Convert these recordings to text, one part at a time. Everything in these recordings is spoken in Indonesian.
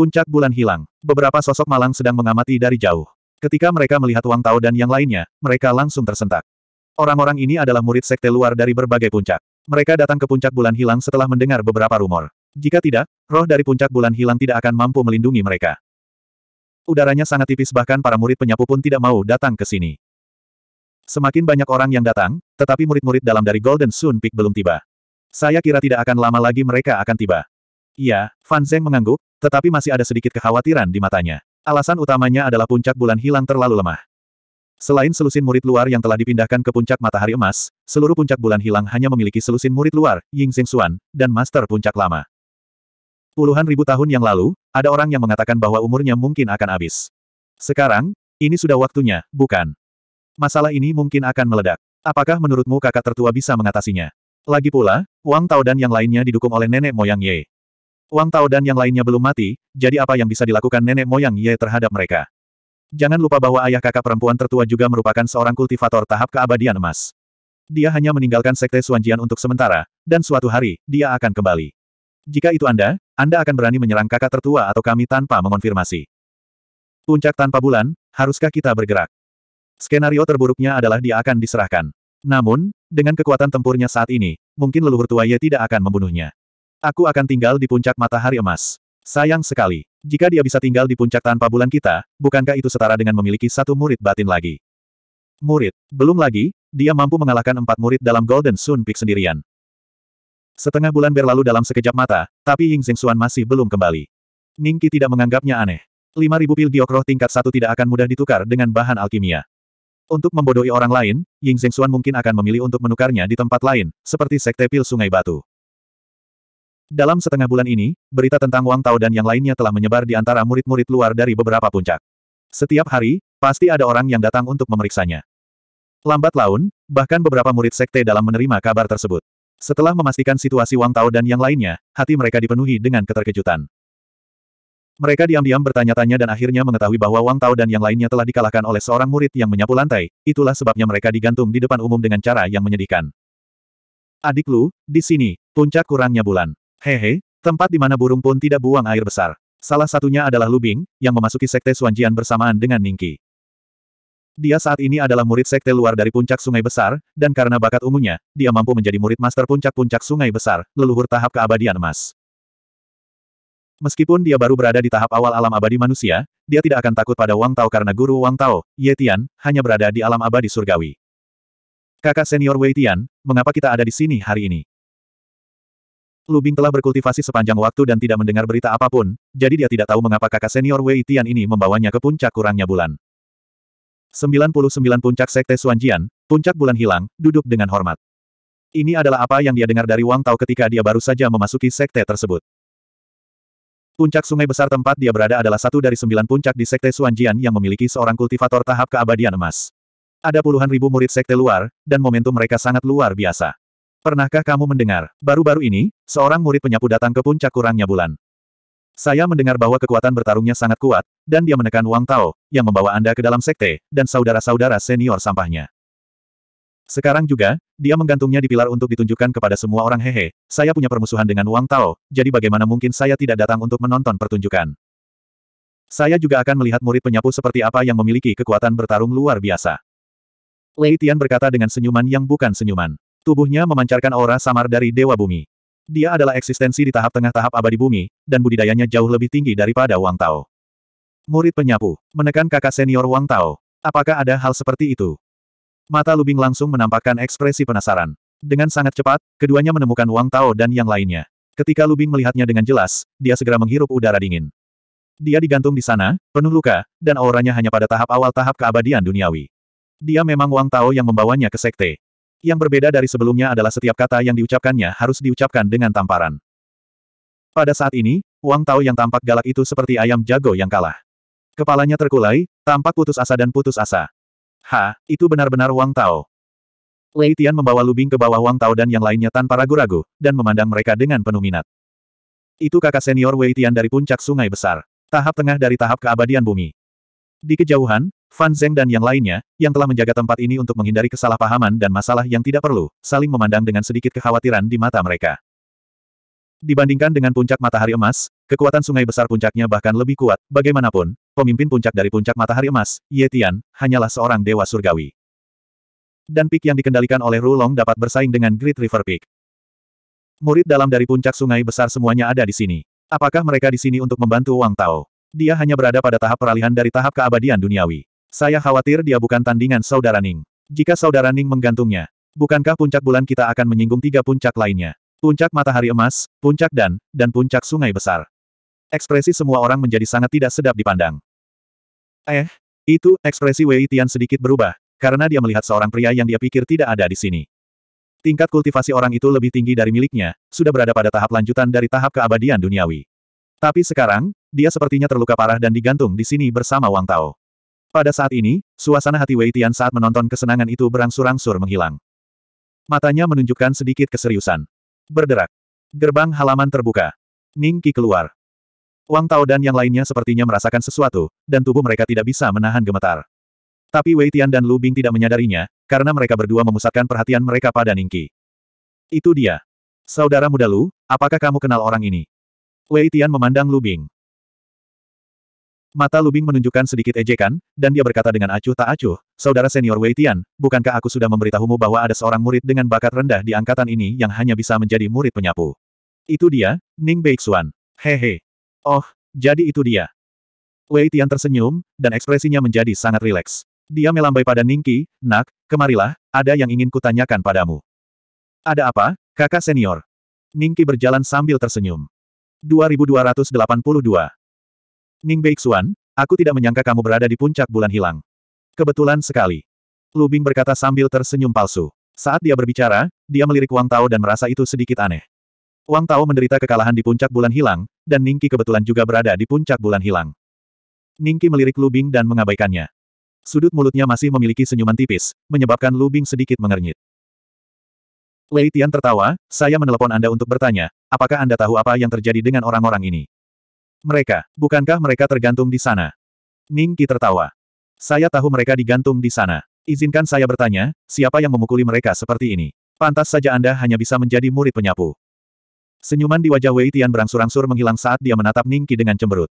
Puncak bulan hilang. Beberapa sosok malang sedang mengamati dari jauh. Ketika mereka melihat Wang Tao dan yang lainnya, mereka langsung tersentak. Orang-orang ini adalah murid sekte luar dari berbagai puncak. Mereka datang ke puncak bulan hilang setelah mendengar beberapa rumor. Jika tidak, roh dari puncak bulan hilang tidak akan mampu melindungi mereka. Udaranya sangat tipis bahkan para murid penyapu pun tidak mau datang ke sini. Semakin banyak orang yang datang, tetapi murid-murid dalam dari Golden Sun Peak belum tiba. Saya kira tidak akan lama lagi mereka akan tiba. Iya, Fan Zeng mengangguk, tetapi masih ada sedikit kekhawatiran di matanya. Alasan utamanya adalah puncak bulan hilang terlalu lemah. Selain selusin murid luar yang telah dipindahkan ke puncak matahari emas, seluruh puncak bulan hilang hanya memiliki selusin murid luar, Ying Xing Xuan, dan master puncak lama. Puluhan ribu tahun yang lalu, ada orang yang mengatakan bahwa umurnya mungkin akan habis. Sekarang, ini sudah waktunya, bukan? Masalah ini mungkin akan meledak. Apakah menurutmu kakak tertua bisa mengatasinya? Lagi pula, Wang Tao dan yang lainnya didukung oleh nenek moyang Ye. Wang Tao dan yang lainnya belum mati, jadi apa yang bisa dilakukan nenek moyang Ye terhadap mereka? Jangan lupa bahwa ayah kakak perempuan tertua juga merupakan seorang kultivator tahap keabadian emas. Dia hanya meninggalkan sekte Suanjian untuk sementara, dan suatu hari, dia akan kembali. Jika itu Anda, Anda akan berani menyerang kakak tertua atau kami tanpa mengonfirmasi. Puncak tanpa bulan, haruskah kita bergerak? Skenario terburuknya adalah dia akan diserahkan. Namun, dengan kekuatan tempurnya saat ini, mungkin leluhur tua Ye tidak akan membunuhnya. Aku akan tinggal di puncak matahari emas. Sayang sekali. Jika dia bisa tinggal di puncak tanpa bulan kita, bukankah itu setara dengan memiliki satu murid batin lagi? Murid. Belum lagi, dia mampu mengalahkan empat murid dalam Golden Sun Peak sendirian. Setengah bulan berlalu dalam sekejap mata, tapi Ying Xuan masih belum kembali. Ningki tidak menganggapnya aneh. 5.000 pil diokroh tingkat satu tidak akan mudah ditukar dengan bahan alkimia. Untuk membodohi orang lain, Ying Xuan mungkin akan memilih untuk menukarnya di tempat lain, seperti sekte pil Sungai Batu. Dalam setengah bulan ini, berita tentang Wang Tao dan yang lainnya telah menyebar di antara murid-murid luar dari beberapa puncak. Setiap hari, pasti ada orang yang datang untuk memeriksanya. Lambat laun, bahkan beberapa murid sekte dalam menerima kabar tersebut. Setelah memastikan situasi Wang Tao dan yang lainnya, hati mereka dipenuhi dengan keterkejutan. Mereka diam-diam bertanya-tanya dan akhirnya mengetahui bahwa Wang Tao dan yang lainnya telah dikalahkan oleh seorang murid yang menyapu lantai, itulah sebabnya mereka digantung di depan umum dengan cara yang menyedihkan. Adik Lu, di sini, puncak kurangnya bulan. Hehe, tempat di mana burung pun tidak buang air besar. Salah satunya adalah Lubing, yang memasuki sekte Suanjian bersamaan dengan Ningki. Dia saat ini adalah murid sekte luar dari puncak sungai besar, dan karena bakat ungunya, dia mampu menjadi murid master puncak-puncak sungai besar, leluhur tahap keabadian emas. Meskipun dia baru berada di tahap awal alam abadi manusia, dia tidak akan takut pada Wang Tao karena guru Wang Tao, Ye Tian, hanya berada di alam abadi surgawi. Kakak senior Wei Tian, mengapa kita ada di sini hari ini? Lubing telah berkultivasi sepanjang waktu dan tidak mendengar berita apapun, jadi dia tidak tahu mengapa kakak senior Wei Tian ini membawanya ke puncak kurangnya bulan. 99 Puncak Sekte Suanjian, Puncak Bulan Hilang, duduk dengan hormat. Ini adalah apa yang dia dengar dari Wang Tao ketika dia baru saja memasuki sekte tersebut. Puncak sungai besar tempat dia berada adalah satu dari sembilan puncak di sekte Suanjian yang memiliki seorang kultivator tahap keabadian emas. Ada puluhan ribu murid sekte luar, dan momentum mereka sangat luar biasa. Pernahkah kamu mendengar, baru-baru ini, seorang murid penyapu datang ke puncak kurangnya bulan. Saya mendengar bahwa kekuatan bertarungnya sangat kuat, dan dia menekan Wang Tao, yang membawa Anda ke dalam sekte, dan saudara-saudara senior sampahnya. Sekarang juga, dia menggantungnya di pilar untuk ditunjukkan kepada semua orang hehe, saya punya permusuhan dengan Wang Tao, jadi bagaimana mungkin saya tidak datang untuk menonton pertunjukan. Saya juga akan melihat murid penyapu seperti apa yang memiliki kekuatan bertarung luar biasa. Wei Tian berkata dengan senyuman yang bukan senyuman. Tubuhnya memancarkan aura samar dari Dewa Bumi. Dia adalah eksistensi di tahap tengah tahap abadi bumi, dan budidayanya jauh lebih tinggi daripada Wang Tao. Murid penyapu, menekan kakak senior Wang Tao. Apakah ada hal seperti itu? Mata Lubing langsung menampakkan ekspresi penasaran. Dengan sangat cepat, keduanya menemukan Wang Tao dan yang lainnya. Ketika Lubing melihatnya dengan jelas, dia segera menghirup udara dingin. Dia digantung di sana, penuh luka, dan auranya hanya pada tahap awal tahap keabadian duniawi. Dia memang Wang Tao yang membawanya ke sekte. Yang berbeda dari sebelumnya adalah setiap kata yang diucapkannya harus diucapkan dengan tamparan. Pada saat ini, Wang Tao yang tampak galak itu seperti ayam jago yang kalah. Kepalanya terkulai, tampak putus asa dan putus asa. Ha, itu benar-benar Wang Tao. Wei Tian membawa Lubing ke bawah Wang Tao dan yang lainnya tanpa ragu-ragu, dan memandang mereka dengan penuh minat. Itu kakak senior Wei Tian dari puncak sungai besar. Tahap tengah dari tahap keabadian bumi. Di kejauhan, Fan Zeng dan yang lainnya, yang telah menjaga tempat ini untuk menghindari kesalahpahaman dan masalah yang tidak perlu, saling memandang dengan sedikit kekhawatiran di mata mereka. Dibandingkan dengan puncak matahari emas, kekuatan sungai besar puncaknya bahkan lebih kuat. Bagaimanapun, pemimpin puncak dari puncak matahari emas, Ye Tian, hanyalah seorang dewa surgawi. Dan pik yang dikendalikan oleh Rulong dapat bersaing dengan Great River Peak. Murid dalam dari puncak sungai besar semuanya ada di sini. Apakah mereka di sini untuk membantu Wang Tao? Dia hanya berada pada tahap peralihan dari tahap keabadian duniawi. Saya khawatir dia bukan tandingan saudara Ning. Jika saudara Ning menggantungnya, bukankah puncak bulan kita akan menyinggung tiga puncak lainnya? Puncak matahari emas, puncak dan, dan puncak sungai besar. Ekspresi semua orang menjadi sangat tidak sedap dipandang. Eh, itu, ekspresi Wei Tian sedikit berubah, karena dia melihat seorang pria yang dia pikir tidak ada di sini. Tingkat kultivasi orang itu lebih tinggi dari miliknya, sudah berada pada tahap lanjutan dari tahap keabadian duniawi. Tapi sekarang, dia sepertinya terluka parah dan digantung di sini bersama Wang Tao. Pada saat ini, suasana hati Wei Tian saat menonton kesenangan itu berangsur-angsur menghilang. Matanya menunjukkan sedikit keseriusan. Berderak. Gerbang halaman terbuka. Ning Qi keluar. Wang Tao dan yang lainnya sepertinya merasakan sesuatu, dan tubuh mereka tidak bisa menahan gemetar. Tapi Wei Tian dan Lu Bing tidak menyadarinya, karena mereka berdua memusatkan perhatian mereka pada Ning Qi. Itu dia. Saudara muda Lu, apakah kamu kenal orang ini? Wei Tian memandang Lu Bing. Mata Lubing menunjukkan sedikit ejekan, dan dia berkata dengan acuh tak acuh, Saudara senior Wei Tian, bukankah aku sudah memberitahumu bahwa ada seorang murid dengan bakat rendah di angkatan ini yang hanya bisa menjadi murid penyapu? Itu dia, Ning Beixuan. Hehe. Oh, jadi itu dia. Wei Tian tersenyum, dan ekspresinya menjadi sangat rileks. Dia melambai pada Ning Qi, Nak, kemarilah, ada yang ingin kutanyakan padamu. Ada apa, kakak senior? Ning Qi berjalan sambil tersenyum. 2282 Ning Beixuan, aku tidak menyangka kamu berada di puncak bulan hilang. Kebetulan sekali. Lu Bing berkata sambil tersenyum palsu. Saat dia berbicara, dia melirik Wang Tao dan merasa itu sedikit aneh. Wang Tao menderita kekalahan di puncak bulan hilang, dan Ningki kebetulan juga berada di puncak bulan hilang. Ningki melirik Lu Bing dan mengabaikannya. Sudut mulutnya masih memiliki senyuman tipis, menyebabkan Lu Bing sedikit mengernyit. Wei Tian tertawa, saya menelepon Anda untuk bertanya, apakah Anda tahu apa yang terjadi dengan orang-orang ini? Mereka, bukankah mereka tergantung di sana? Ning Qi tertawa. Saya tahu mereka digantung di sana. Izinkan saya bertanya, siapa yang memukuli mereka seperti ini? Pantas saja Anda hanya bisa menjadi murid penyapu. Senyuman di wajah Wei Tian berangsur-angsur menghilang saat dia menatap Ning Qi dengan cemberut.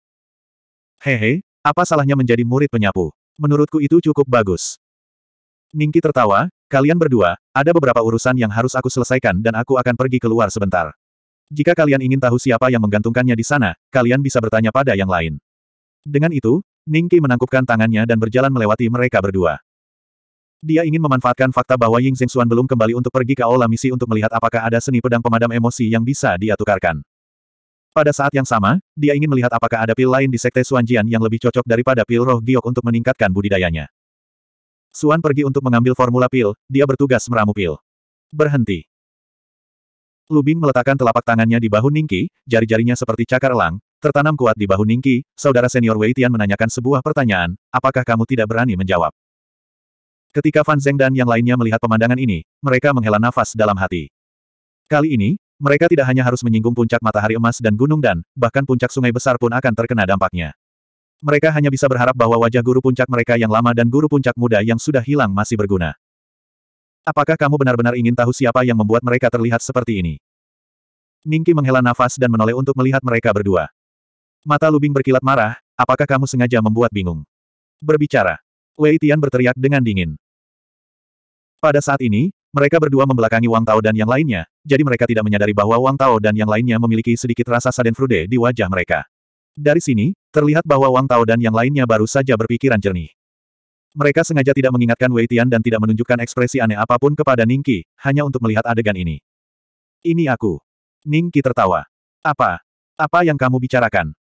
Hehe, apa salahnya menjadi murid penyapu? Menurutku itu cukup bagus. Ning tertawa, kalian berdua, ada beberapa urusan yang harus aku selesaikan dan aku akan pergi keluar sebentar. Jika kalian ingin tahu siapa yang menggantungkannya di sana, kalian bisa bertanya pada yang lain. Dengan itu, Ningki menangkupkan tangannya dan berjalan melewati mereka berdua. Dia ingin memanfaatkan fakta bahwa Ying Zhengxuan belum kembali untuk pergi ke aula misi untuk melihat apakah ada seni pedang pemadam emosi yang bisa dia tukarkan. Pada saat yang sama, dia ingin melihat apakah ada pil lain di Sekte Suanjian yang lebih cocok daripada pil roh giok untuk meningkatkan budidayanya. Suan pergi untuk mengambil formula pil, dia bertugas meramu pil. Berhenti. Lubing meletakkan telapak tangannya di bahu Ningki, jari-jarinya seperti cakar elang, tertanam kuat di bahu Ningki, saudara senior Wei Tian menanyakan sebuah pertanyaan, apakah kamu tidak berani menjawab? Ketika Fan Zeng dan yang lainnya melihat pemandangan ini, mereka menghela nafas dalam hati. Kali ini, mereka tidak hanya harus menyinggung puncak matahari emas dan gunung dan, bahkan puncak sungai besar pun akan terkena dampaknya. Mereka hanya bisa berharap bahwa wajah guru puncak mereka yang lama dan guru puncak muda yang sudah hilang masih berguna. Apakah kamu benar-benar ingin tahu siapa yang membuat mereka terlihat seperti ini? Ningki menghela nafas dan menoleh untuk melihat mereka berdua. Mata Lubing berkilat marah, apakah kamu sengaja membuat bingung? Berbicara. Wei Tian berteriak dengan dingin. Pada saat ini, mereka berdua membelakangi Wang Tao dan yang lainnya, jadi mereka tidak menyadari bahwa Wang Tao dan yang lainnya memiliki sedikit rasa sadenfrude di wajah mereka. Dari sini, terlihat bahwa Wang Tao dan yang lainnya baru saja berpikiran jernih. Mereka sengaja tidak mengingatkan Wei Tian dan tidak menunjukkan ekspresi aneh apapun kepada Ning Qi, hanya untuk melihat adegan ini. Ini aku. Ning Qi tertawa. Apa? Apa yang kamu bicarakan?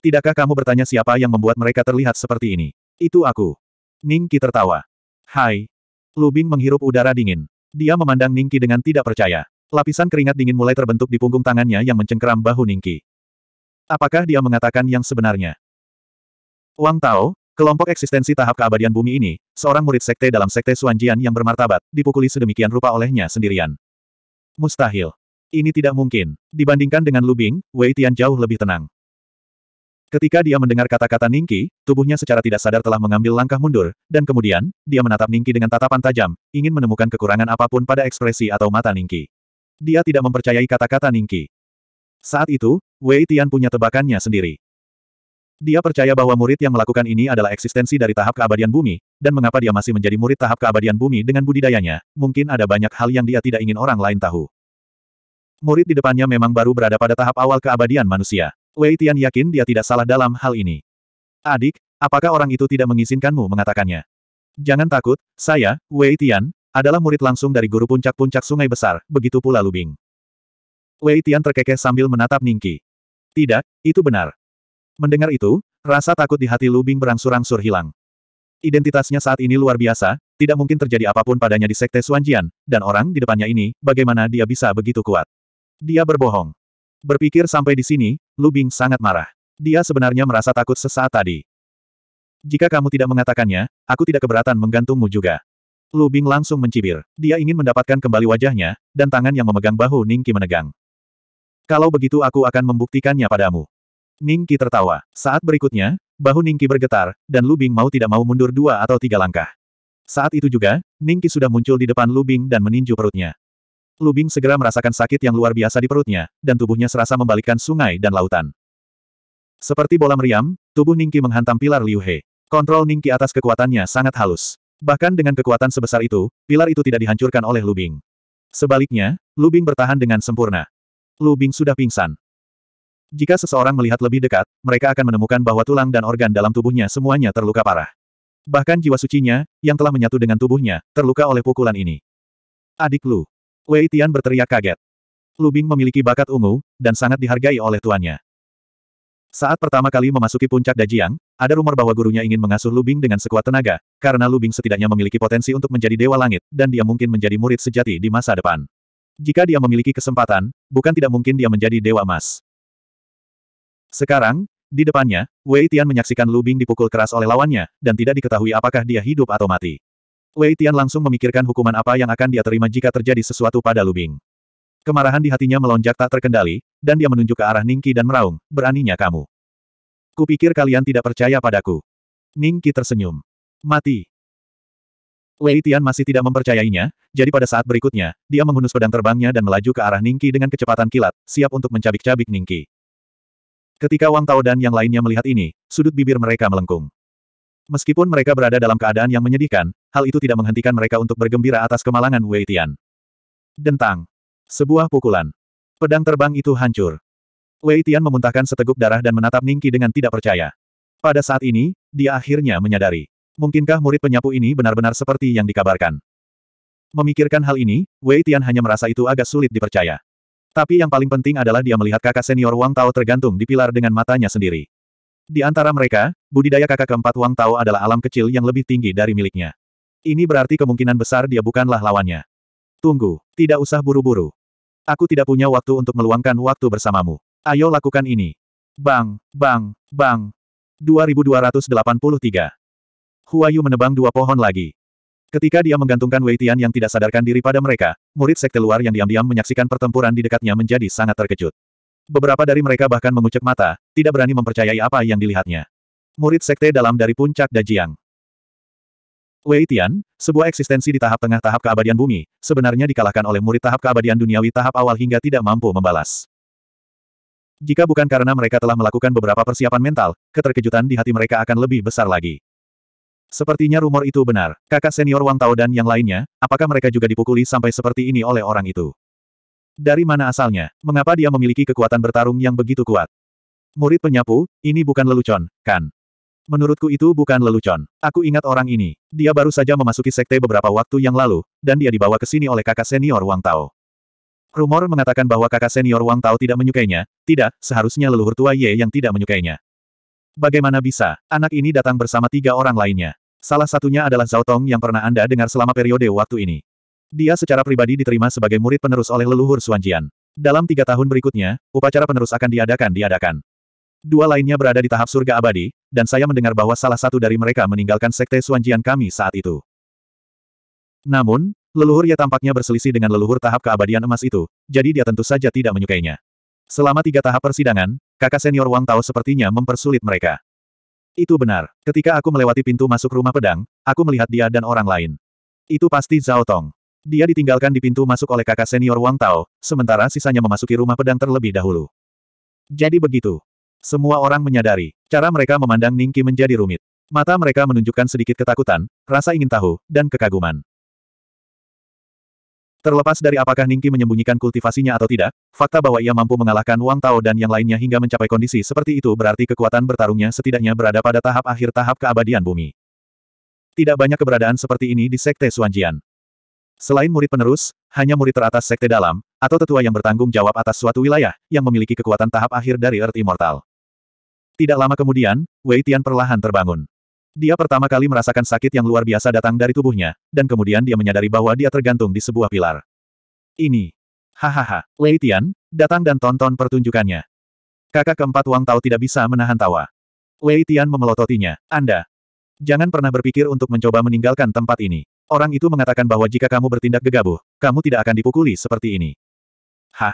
Tidakkah kamu bertanya siapa yang membuat mereka terlihat seperti ini? Itu aku. Ning Qi tertawa. Hai. Lubin menghirup udara dingin. Dia memandang Ning Qi dengan tidak percaya. Lapisan keringat dingin mulai terbentuk di punggung tangannya yang mencengkeram bahu Ning Qi. Apakah dia mengatakan yang sebenarnya? Wang Tao, Kelompok eksistensi tahap keabadian bumi ini, seorang murid sekte dalam sekte Suanjian yang bermartabat, dipukuli sedemikian rupa olehnya sendirian. Mustahil. Ini tidak mungkin. Dibandingkan dengan Lubing, Wei Tian jauh lebih tenang. Ketika dia mendengar kata-kata Ningki, tubuhnya secara tidak sadar telah mengambil langkah mundur, dan kemudian, dia menatap Ningki dengan tatapan tajam, ingin menemukan kekurangan apapun pada ekspresi atau mata Ningki. Dia tidak mempercayai kata-kata Ningki. Saat itu, Wei Tian punya tebakannya sendiri. Dia percaya bahwa murid yang melakukan ini adalah eksistensi dari tahap keabadian bumi, dan mengapa dia masih menjadi murid tahap keabadian bumi dengan budidayanya, mungkin ada banyak hal yang dia tidak ingin orang lain tahu. Murid di depannya memang baru berada pada tahap awal keabadian manusia. Wei Tian yakin dia tidak salah dalam hal ini. Adik, apakah orang itu tidak mengizinkanmu mengatakannya? Jangan takut, saya, Wei Tian, adalah murid langsung dari guru puncak-puncak sungai besar, begitu pula Lubing. Wei Tian terkekeh sambil menatap Ningki. Tidak, itu benar. Mendengar itu, rasa takut di hati Lubing berangsur-angsur hilang. Identitasnya saat ini luar biasa, tidak mungkin terjadi apapun padanya di Sekte Suanjian, dan orang di depannya ini, bagaimana dia bisa begitu kuat. Dia berbohong. Berpikir sampai di sini, Lubing sangat marah. Dia sebenarnya merasa takut sesaat tadi. Jika kamu tidak mengatakannya, aku tidak keberatan menggantungmu juga. Lubing langsung mencibir. Dia ingin mendapatkan kembali wajahnya, dan tangan yang memegang bahu Ningki menegang. Kalau begitu aku akan membuktikannya padamu. Ning tertawa. Saat berikutnya, bahu Ning bergetar, dan Lu Bing mau tidak mau mundur dua atau tiga langkah. Saat itu juga, Ning sudah muncul di depan Lu Bing dan meninju perutnya. Lu Bing segera merasakan sakit yang luar biasa di perutnya, dan tubuhnya serasa membalikkan sungai dan lautan. Seperti bola meriam, tubuh Ning menghantam pilar Liu He. Kontrol Ning atas kekuatannya sangat halus. Bahkan dengan kekuatan sebesar itu, pilar itu tidak dihancurkan oleh Lu Bing. Sebaliknya, Lu Bing bertahan dengan sempurna. Lu Bing sudah pingsan. Jika seseorang melihat lebih dekat, mereka akan menemukan bahwa tulang dan organ dalam tubuhnya semuanya terluka parah. Bahkan jiwa sucinya, yang telah menyatu dengan tubuhnya, terluka oleh pukulan ini. Adik Lu. Wei Tian berteriak kaget. Lu Bing memiliki bakat ungu, dan sangat dihargai oleh tuannya. Saat pertama kali memasuki puncak Dajiang, ada rumor bahwa gurunya ingin mengasuh Lu Bing dengan sekuat tenaga, karena Lu Bing setidaknya memiliki potensi untuk menjadi dewa langit, dan dia mungkin menjadi murid sejati di masa depan. Jika dia memiliki kesempatan, bukan tidak mungkin dia menjadi dewa emas. Sekarang, di depannya, Wei Tian menyaksikan Lu Bing dipukul keras oleh lawannya, dan tidak diketahui apakah dia hidup atau mati. Wei Tian langsung memikirkan hukuman apa yang akan dia terima jika terjadi sesuatu pada Lu Bing. Kemarahan di hatinya melonjak tak terkendali, dan dia menunjuk ke arah Ningki dan meraung, beraninya kamu. Kupikir kalian tidak percaya padaku. Ningki tersenyum. Mati. Wei Tian masih tidak mempercayainya, jadi pada saat berikutnya, dia menghunus pedang terbangnya dan melaju ke arah Ningki dengan kecepatan kilat, siap untuk mencabik-cabik Ningki. Ketika Wang Tao dan yang lainnya melihat ini, sudut bibir mereka melengkung. Meskipun mereka berada dalam keadaan yang menyedihkan, hal itu tidak menghentikan mereka untuk bergembira atas kemalangan Wei Tian. Dentang. Sebuah pukulan. Pedang terbang itu hancur. Wei Tian memuntahkan seteguk darah dan menatap Ningki dengan tidak percaya. Pada saat ini, dia akhirnya menyadari. Mungkinkah murid penyapu ini benar-benar seperti yang dikabarkan? Memikirkan hal ini, Wei Tian hanya merasa itu agak sulit dipercaya. Tapi yang paling penting adalah dia melihat kakak senior Wang Tao tergantung di pilar dengan matanya sendiri. Di antara mereka, budidaya kakak keempat Wang Tao adalah alam kecil yang lebih tinggi dari miliknya. Ini berarti kemungkinan besar dia bukanlah lawannya. Tunggu, tidak usah buru-buru. Aku tidak punya waktu untuk meluangkan waktu bersamamu. Ayo lakukan ini. Bang, bang, bang. 2283. Huayu menebang dua pohon lagi. Ketika dia menggantungkan Wei Tian yang tidak sadarkan diri pada mereka, murid sekte luar yang diam-diam menyaksikan pertempuran di dekatnya menjadi sangat terkejut. Beberapa dari mereka bahkan mengucek mata, tidak berani mempercayai apa yang dilihatnya. Murid sekte dalam dari puncak Dajiang. Wei Tian, sebuah eksistensi di tahap tengah tahap keabadian bumi, sebenarnya dikalahkan oleh murid tahap keabadian duniawi tahap awal hingga tidak mampu membalas. Jika bukan karena mereka telah melakukan beberapa persiapan mental, keterkejutan di hati mereka akan lebih besar lagi. Sepertinya rumor itu benar. Kakak senior Wang Tao dan yang lainnya, apakah mereka juga dipukuli sampai seperti ini oleh orang itu? Dari mana asalnya? Mengapa dia memiliki kekuatan bertarung yang begitu kuat? Murid penyapu, ini bukan lelucon, kan? Menurutku itu bukan lelucon. Aku ingat orang ini. Dia baru saja memasuki sekte beberapa waktu yang lalu, dan dia dibawa ke sini oleh kakak senior Wang Tao. Rumor mengatakan bahwa kakak senior Wang Tao tidak menyukainya, tidak, seharusnya leluhur tua Ye yang tidak menyukainya. Bagaimana bisa, anak ini datang bersama tiga orang lainnya. Salah satunya adalah Zhao Tong yang pernah Anda dengar selama periode waktu ini. Dia secara pribadi diterima sebagai murid penerus oleh leluhur Suanjian. Dalam tiga tahun berikutnya, upacara penerus akan diadakan-diadakan. Dua lainnya berada di tahap surga abadi, dan saya mendengar bahwa salah satu dari mereka meninggalkan sekte Suanjian kami saat itu. Namun, leluhur ya tampaknya berselisih dengan leluhur tahap keabadian emas itu, jadi dia tentu saja tidak menyukainya. Selama tiga tahap persidangan, kakak senior Wang Tao sepertinya mempersulit mereka. Itu benar. Ketika aku melewati pintu masuk rumah pedang, aku melihat dia dan orang lain. Itu pasti Zhao Tong. Dia ditinggalkan di pintu masuk oleh kakak senior Wang Tao, sementara sisanya memasuki rumah pedang terlebih dahulu. Jadi begitu. Semua orang menyadari, cara mereka memandang Ningki menjadi rumit. Mata mereka menunjukkan sedikit ketakutan, rasa ingin tahu, dan kekaguman. Terlepas dari apakah Ningki menyembunyikan kultivasinya atau tidak, fakta bahwa ia mampu mengalahkan Wang Tao dan yang lainnya hingga mencapai kondisi seperti itu berarti kekuatan bertarungnya setidaknya berada pada tahap akhir tahap keabadian bumi. Tidak banyak keberadaan seperti ini di Sekte Suanjian. Selain murid penerus, hanya murid teratas Sekte Dalam, atau tetua yang bertanggung jawab atas suatu wilayah, yang memiliki kekuatan tahap akhir dari Earth Immortal. Tidak lama kemudian, Wei Tian perlahan terbangun. Dia pertama kali merasakan sakit yang luar biasa datang dari tubuhnya, dan kemudian dia menyadari bahwa dia tergantung di sebuah pilar. Ini. Hahaha, Lei Tian, datang dan tonton pertunjukannya. Kakak keempat Wang Tao tidak bisa menahan tawa. Lei Tian memelototinya, Anda. Jangan pernah berpikir untuk mencoba meninggalkan tempat ini. Orang itu mengatakan bahwa jika kamu bertindak gegabah, kamu tidak akan dipukuli seperti ini. Hah?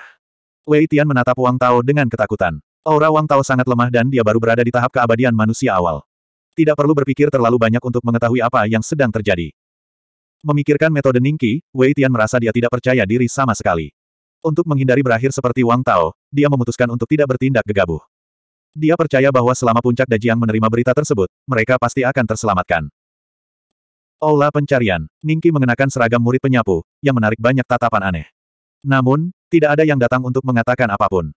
Wei Tian menatap Wang Tao dengan ketakutan. Aura Wang Tao sangat lemah dan dia baru berada di tahap keabadian manusia awal. Tidak perlu berpikir terlalu banyak untuk mengetahui apa yang sedang terjadi. Memikirkan metode Ningqi, Wei Tian merasa dia tidak percaya diri sama sekali. Untuk menghindari berakhir seperti Wang Tao, dia memutuskan untuk tidak bertindak gegabah. Dia percaya bahwa selama puncak Dajiang menerima berita tersebut, mereka pasti akan terselamatkan. Aula pencarian, Ningqi mengenakan seragam murid penyapu, yang menarik banyak tatapan aneh. Namun, tidak ada yang datang untuk mengatakan apapun.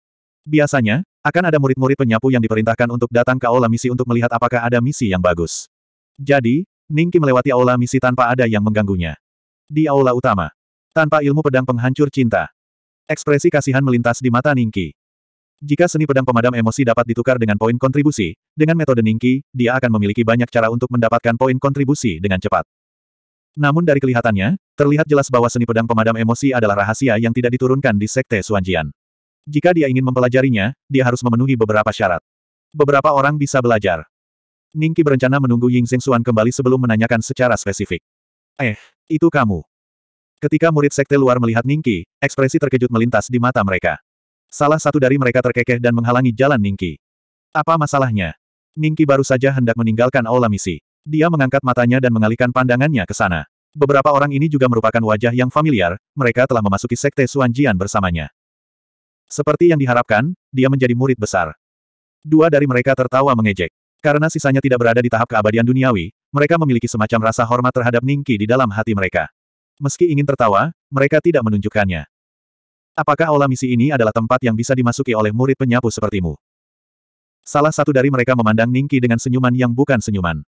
Biasanya, akan ada murid-murid penyapu yang diperintahkan untuk datang ke aula misi untuk melihat apakah ada misi yang bagus. Jadi, Ningki melewati aula misi tanpa ada yang mengganggunya. Di aula utama. Tanpa ilmu pedang penghancur cinta. Ekspresi kasihan melintas di mata Ningki. Jika seni pedang pemadam emosi dapat ditukar dengan poin kontribusi, dengan metode Ningki, dia akan memiliki banyak cara untuk mendapatkan poin kontribusi dengan cepat. Namun dari kelihatannya, terlihat jelas bahwa seni pedang pemadam emosi adalah rahasia yang tidak diturunkan di Sekte Suanjian. Jika dia ingin mempelajarinya, dia harus memenuhi beberapa syarat. Beberapa orang bisa belajar. Ningki berencana menunggu Ying Xuan kembali sebelum menanyakan secara spesifik. Eh, itu kamu. Ketika murid sekte luar melihat Ningki, ekspresi terkejut melintas di mata mereka. Salah satu dari mereka terkekeh dan menghalangi jalan Ningki. Apa masalahnya? Ningki baru saja hendak meninggalkan aula misi. Dia mengangkat matanya dan mengalihkan pandangannya ke sana. Beberapa orang ini juga merupakan wajah yang familiar, mereka telah memasuki sekte Suanjian bersamanya. Seperti yang diharapkan, dia menjadi murid besar. Dua dari mereka tertawa mengejek. Karena sisanya tidak berada di tahap keabadian duniawi, mereka memiliki semacam rasa hormat terhadap Ningki di dalam hati mereka. Meski ingin tertawa, mereka tidak menunjukkannya. Apakah aula misi ini adalah tempat yang bisa dimasuki oleh murid penyapu sepertimu? Salah satu dari mereka memandang Ningki dengan senyuman yang bukan senyuman.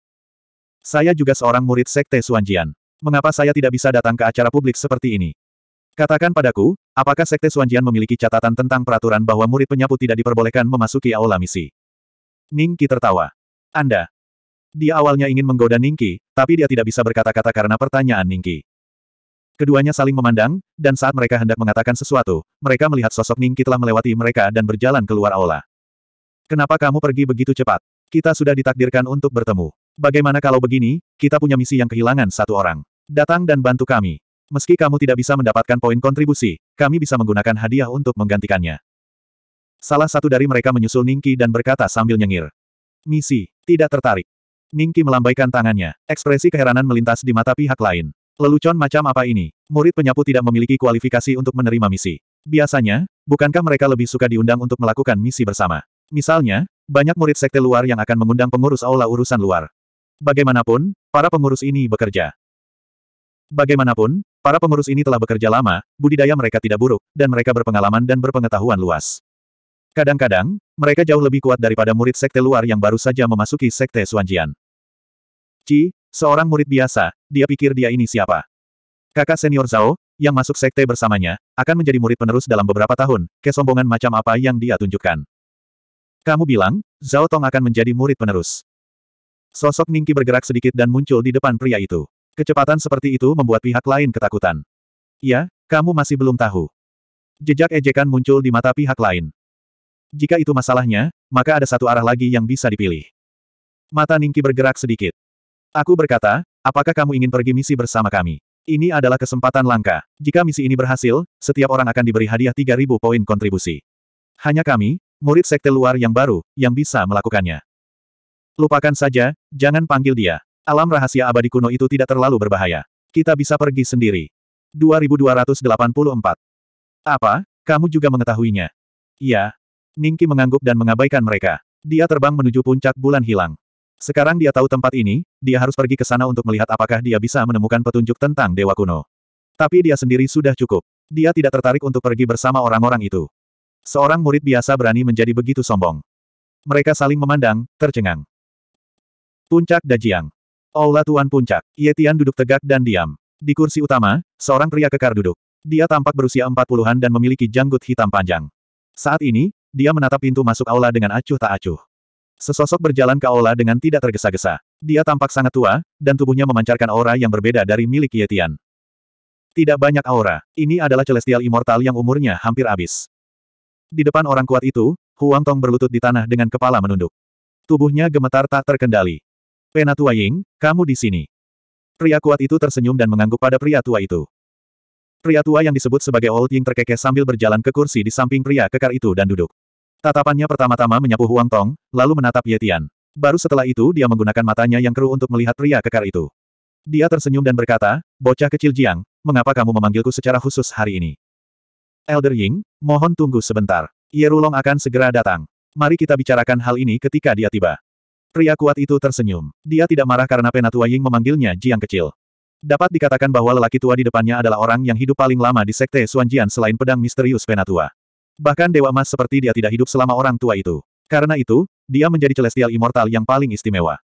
Saya juga seorang murid Sekte Suanjian. Mengapa saya tidak bisa datang ke acara publik seperti ini? Katakan padaku, apakah Sekte Suanjian memiliki catatan tentang peraturan bahwa murid penyapu tidak diperbolehkan memasuki aula misi? Ningki tertawa. Anda. Dia awalnya ingin menggoda Ningki, tapi dia tidak bisa berkata-kata karena pertanyaan Ningki. Keduanya saling memandang, dan saat mereka hendak mengatakan sesuatu, mereka melihat sosok Ningki telah melewati mereka dan berjalan keluar aula. Kenapa kamu pergi begitu cepat? Kita sudah ditakdirkan untuk bertemu. Bagaimana kalau begini, kita punya misi yang kehilangan satu orang. Datang dan bantu kami. Meski kamu tidak bisa mendapatkan poin kontribusi, kami bisa menggunakan hadiah untuk menggantikannya. Salah satu dari mereka menyusul Ningki dan berkata sambil nyengir. Misi, tidak tertarik. Ningki melambaikan tangannya, ekspresi keheranan melintas di mata pihak lain. Lelucon macam apa ini? Murid penyapu tidak memiliki kualifikasi untuk menerima misi. Biasanya, bukankah mereka lebih suka diundang untuk melakukan misi bersama? Misalnya, banyak murid sekte luar yang akan mengundang pengurus aula urusan luar. Bagaimanapun, para pengurus ini bekerja. Bagaimanapun, Para pengurus ini telah bekerja lama, budidaya mereka tidak buruk, dan mereka berpengalaman dan berpengetahuan luas. Kadang-kadang, mereka jauh lebih kuat daripada murid sekte luar yang baru saja memasuki sekte Suanjian. Ci, seorang murid biasa, dia pikir dia ini siapa. Kakak senior Zhao, yang masuk sekte bersamanya, akan menjadi murid penerus dalam beberapa tahun, kesombongan macam apa yang dia tunjukkan. Kamu bilang, Zhao Tong akan menjadi murid penerus. Sosok Ningki bergerak sedikit dan muncul di depan pria itu. Kecepatan seperti itu membuat pihak lain ketakutan. Ya, kamu masih belum tahu. Jejak ejekan muncul di mata pihak lain. Jika itu masalahnya, maka ada satu arah lagi yang bisa dipilih. Mata Ningki bergerak sedikit. Aku berkata, apakah kamu ingin pergi misi bersama kami? Ini adalah kesempatan langka. Jika misi ini berhasil, setiap orang akan diberi hadiah 3.000 poin kontribusi. Hanya kami, murid sekte luar yang baru, yang bisa melakukannya. Lupakan saja, jangan panggil dia. Alam rahasia abadi kuno itu tidak terlalu berbahaya. Kita bisa pergi sendiri. 2284. Apa? Kamu juga mengetahuinya? Iya. Ningki mengangguk dan mengabaikan mereka. Dia terbang menuju puncak bulan hilang. Sekarang dia tahu tempat ini, dia harus pergi ke sana untuk melihat apakah dia bisa menemukan petunjuk tentang Dewa Kuno. Tapi dia sendiri sudah cukup. Dia tidak tertarik untuk pergi bersama orang-orang itu. Seorang murid biasa berani menjadi begitu sombong. Mereka saling memandang, tercengang. Puncak Dajiang Aula Tuan Puncak. Yetian duduk tegak dan diam. Di kursi utama, seorang pria kekar duduk. Dia tampak berusia empat puluhan dan memiliki janggut hitam panjang. Saat ini, dia menatap pintu masuk aula dengan acuh tak acuh. Sesosok berjalan ke aula dengan tidak tergesa-gesa. Dia tampak sangat tua, dan tubuhnya memancarkan aura yang berbeda dari milik Yetian. Tidak banyak aura. Ini adalah Celestial Immortal yang umurnya hampir habis. Di depan orang kuat itu, Huang Tong berlutut di tanah dengan kepala menunduk. Tubuhnya gemetar tak terkendali. Penatua Ying, kamu di sini. Pria kuat itu tersenyum dan mengangguk pada pria tua itu. Pria tua yang disebut sebagai Old Ying terkekeh sambil berjalan ke kursi di samping pria kekar itu dan duduk. Tatapannya pertama-tama menyapu Huang Tong, lalu menatap Ye Tian. Baru setelah itu dia menggunakan matanya yang keruh untuk melihat pria kekar itu. Dia tersenyum dan berkata, bocah kecil Jiang, mengapa kamu memanggilku secara khusus hari ini? Elder Ying, mohon tunggu sebentar. Ye Rulong akan segera datang. Mari kita bicarakan hal ini ketika dia tiba. Pria kuat itu tersenyum. Dia tidak marah karena Penatua Ying memanggilnya Jiang kecil. Dapat dikatakan bahwa lelaki tua di depannya adalah orang yang hidup paling lama di Sekte Suanjian selain pedang misterius Penatua. Bahkan Dewa Emas seperti dia tidak hidup selama orang tua itu. Karena itu, dia menjadi Celestial Immortal yang paling istimewa.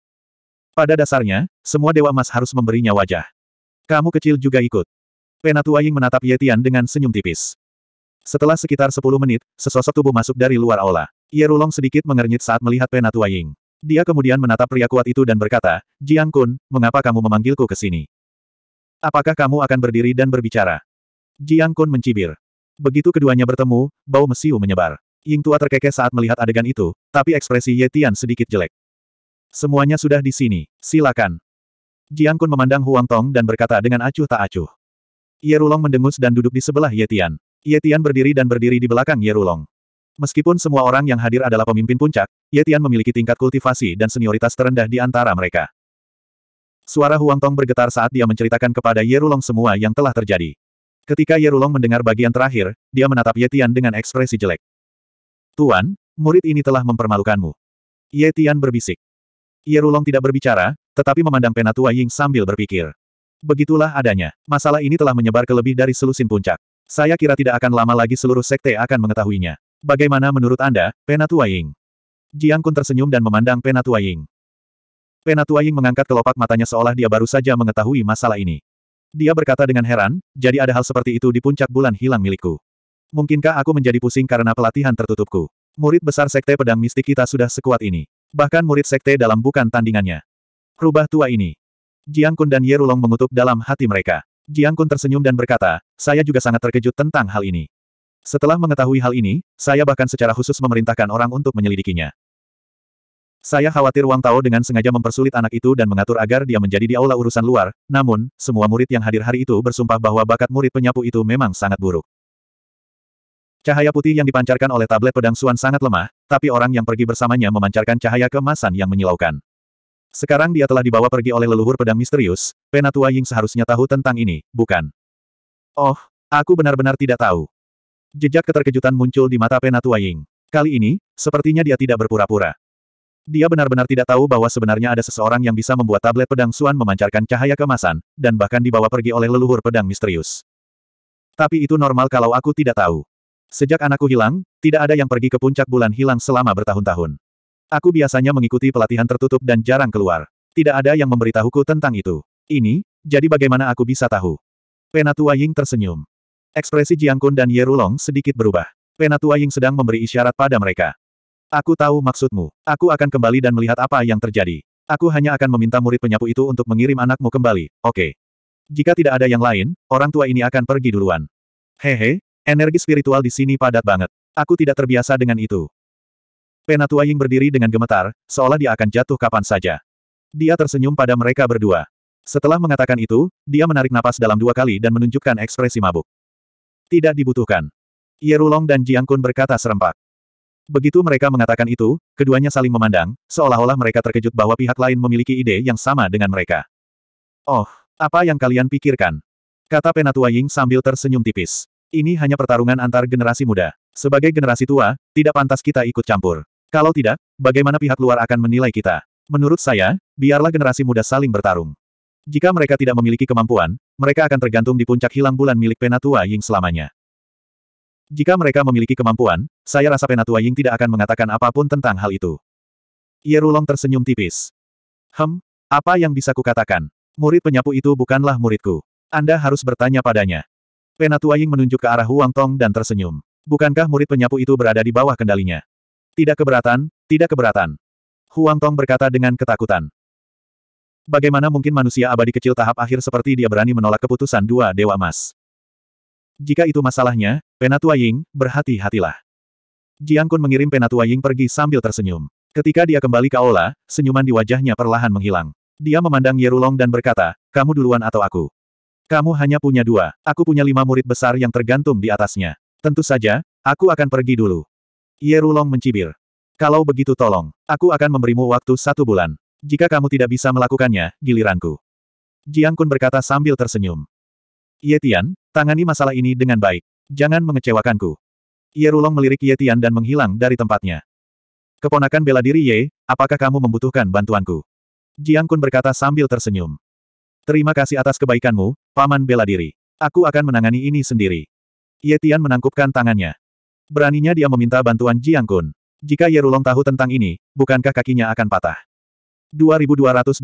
Pada dasarnya, semua Dewa Emas harus memberinya wajah. Kamu kecil juga ikut. Penatua Ying menatap Yetian dengan senyum tipis. Setelah sekitar 10 menit, sesosok tubuh masuk dari luar aula. Yerulong sedikit mengernyit saat melihat Penatua Ying. Dia kemudian menatap pria kuat itu dan berkata, Jiang Kun, mengapa kamu memanggilku ke sini? Apakah kamu akan berdiri dan berbicara? Jiang Kun mencibir. Begitu keduanya bertemu, bau mesiu menyebar. Ying Tua terkekeh saat melihat adegan itu, tapi ekspresi Ye Tian sedikit jelek. Semuanya sudah di sini, silakan. Jiang Kun memandang Huang Tong dan berkata dengan acuh tak acuh. Ye Rulong mendengus dan duduk di sebelah Ye Tian. Ye Tian berdiri dan berdiri di belakang Ye Rulong. Meskipun semua orang yang hadir adalah pemimpin puncak, Yetian memiliki tingkat kultivasi dan senioritas terendah di antara mereka. Suara Huang Tong bergetar saat dia menceritakan kepada Yerulong semua yang telah terjadi. Ketika Yerulong mendengar bagian terakhir, dia menatap Yetian dengan ekspresi jelek. Tuan, murid ini telah mempermalukanmu. Yetian berbisik. Yerulong tidak berbicara, tetapi memandang penatua Ying sambil berpikir. Begitulah adanya. Masalah ini telah menyebar ke lebih dari selusin puncak. Saya kira tidak akan lama lagi seluruh sekte akan mengetahuinya. Bagaimana menurut Anda, Penatua Ying? Jiang Kun tersenyum dan memandang Penatua Ying. Penatua Ying mengangkat kelopak matanya seolah dia baru saja mengetahui masalah ini. Dia berkata dengan heran, jadi ada hal seperti itu di puncak bulan hilang milikku. Mungkinkah aku menjadi pusing karena pelatihan tertutupku? Murid besar sekte pedang mistik kita sudah sekuat ini. Bahkan murid sekte dalam bukan tandingannya. Rubah tua ini. Jiang Kun dan Yerulong mengutuk dalam hati mereka. Jiang Kun tersenyum dan berkata, saya juga sangat terkejut tentang hal ini. Setelah mengetahui hal ini, saya bahkan secara khusus memerintahkan orang untuk menyelidikinya. Saya khawatir Wang Tao dengan sengaja mempersulit anak itu dan mengatur agar dia menjadi di aula urusan luar, namun, semua murid yang hadir hari itu bersumpah bahwa bakat murid penyapu itu memang sangat buruk. Cahaya putih yang dipancarkan oleh tablet pedang Suan sangat lemah, tapi orang yang pergi bersamanya memancarkan cahaya kemasan yang menyilaukan. Sekarang dia telah dibawa pergi oleh leluhur pedang misterius, Penatua Ying seharusnya tahu tentang ini, bukan? Oh, aku benar-benar tidak tahu. Jejak keterkejutan muncul di mata Penatua Ying. Kali ini, sepertinya dia tidak berpura-pura. Dia benar-benar tidak tahu bahwa sebenarnya ada seseorang yang bisa membuat tablet pedang Suan memancarkan cahaya kemasan, dan bahkan dibawa pergi oleh leluhur pedang misterius. Tapi itu normal kalau aku tidak tahu. Sejak anakku hilang, tidak ada yang pergi ke puncak bulan hilang selama bertahun-tahun. Aku biasanya mengikuti pelatihan tertutup dan jarang keluar. Tidak ada yang memberitahuku tentang itu. Ini, jadi bagaimana aku bisa tahu? Penatua Ying tersenyum. Ekspresi Jiang Kun dan Ye Rulong sedikit berubah. Penatua Ying sedang memberi isyarat pada mereka. Aku tahu maksudmu. Aku akan kembali dan melihat apa yang terjadi. Aku hanya akan meminta murid penyapu itu untuk mengirim anakmu kembali, oke. Okay. Jika tidak ada yang lain, orang tua ini akan pergi duluan. Hehe, energi spiritual di sini padat banget. Aku tidak terbiasa dengan itu. Penatua Ying berdiri dengan gemetar, seolah dia akan jatuh kapan saja. Dia tersenyum pada mereka berdua. Setelah mengatakan itu, dia menarik napas dalam dua kali dan menunjukkan ekspresi mabuk. Tidak dibutuhkan. Rulong dan Jiang Kun berkata serempak. Begitu mereka mengatakan itu, keduanya saling memandang, seolah-olah mereka terkejut bahwa pihak lain memiliki ide yang sama dengan mereka. Oh, apa yang kalian pikirkan? Kata Penatua Ying sambil tersenyum tipis. Ini hanya pertarungan antar generasi muda. Sebagai generasi tua, tidak pantas kita ikut campur. Kalau tidak, bagaimana pihak luar akan menilai kita? Menurut saya, biarlah generasi muda saling bertarung. Jika mereka tidak memiliki kemampuan, mereka akan tergantung di puncak hilang bulan milik Penatua Ying selamanya. Jika mereka memiliki kemampuan, saya rasa Penatua Ying tidak akan mengatakan apapun tentang hal itu. Yerulong tersenyum tipis. Hem, apa yang bisa kukatakan? Murid penyapu itu bukanlah muridku. Anda harus bertanya padanya. Penatua Ying menunjuk ke arah Huang Tong dan tersenyum. Bukankah murid penyapu itu berada di bawah kendalinya? Tidak keberatan, tidak keberatan. Huang Tong berkata dengan ketakutan. Bagaimana mungkin manusia abadi kecil tahap akhir seperti dia berani menolak keputusan dua Dewa Emas? Jika itu masalahnya, Penatua Ying, berhati-hatilah. Jiang Kun mengirim Penatua Ying pergi sambil tersenyum. Ketika dia kembali ke Aula, senyuman di wajahnya perlahan menghilang. Dia memandang Yerulong dan berkata, kamu duluan atau aku? Kamu hanya punya dua, aku punya lima murid besar yang tergantung di atasnya. Tentu saja, aku akan pergi dulu. Yerulong mencibir. Kalau begitu tolong, aku akan memberimu waktu satu bulan. Jika kamu tidak bisa melakukannya, giliranku. Jiang Kun berkata sambil tersenyum. Ye Tian, tangani masalah ini dengan baik. Jangan mengecewakanku. Ye Rulong melirik Ye Tian dan menghilang dari tempatnya. Keponakan bela diri Ye, apakah kamu membutuhkan bantuanku? Jiang Kun berkata sambil tersenyum. Terima kasih atas kebaikanmu, paman bela diri. Aku akan menangani ini sendiri. Ye Tian menangkupkan tangannya. Beraninya dia meminta bantuan Jiang Kun. Jika Ye Rulong tahu tentang ini, bukankah kakinya akan patah? 2285.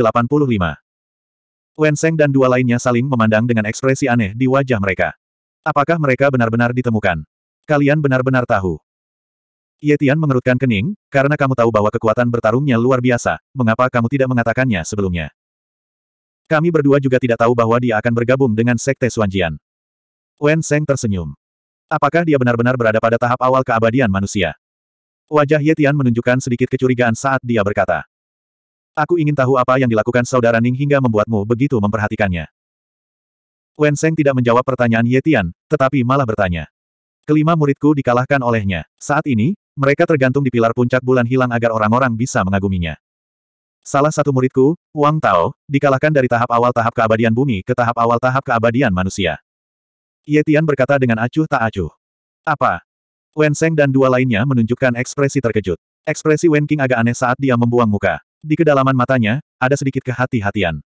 Wen Seng dan dua lainnya saling memandang dengan ekspresi aneh di wajah mereka. Apakah mereka benar-benar ditemukan? Kalian benar-benar tahu. Tian mengerutkan kening, karena kamu tahu bahwa kekuatan bertarungnya luar biasa, mengapa kamu tidak mengatakannya sebelumnya? Kami berdua juga tidak tahu bahwa dia akan bergabung dengan Sekte Suanjian. Wen Seng tersenyum. Apakah dia benar-benar berada pada tahap awal keabadian manusia? Wajah Tian menunjukkan sedikit kecurigaan saat dia berkata. Aku ingin tahu apa yang dilakukan saudara Ning hingga membuatmu begitu memperhatikannya. Wen Seng tidak menjawab pertanyaan Ye Tian, tetapi malah bertanya. Kelima muridku dikalahkan olehnya. Saat ini, mereka tergantung di pilar puncak bulan hilang agar orang-orang bisa mengaguminya. Salah satu muridku, Wang Tao, dikalahkan dari tahap awal tahap keabadian bumi ke tahap awal tahap keabadian manusia. Ye Tian berkata dengan acuh tak acuh. Apa? Wen Seng dan dua lainnya menunjukkan ekspresi terkejut. Ekspresi Wen King agak aneh saat dia membuang muka. Di kedalaman matanya, ada sedikit kehati-hatian.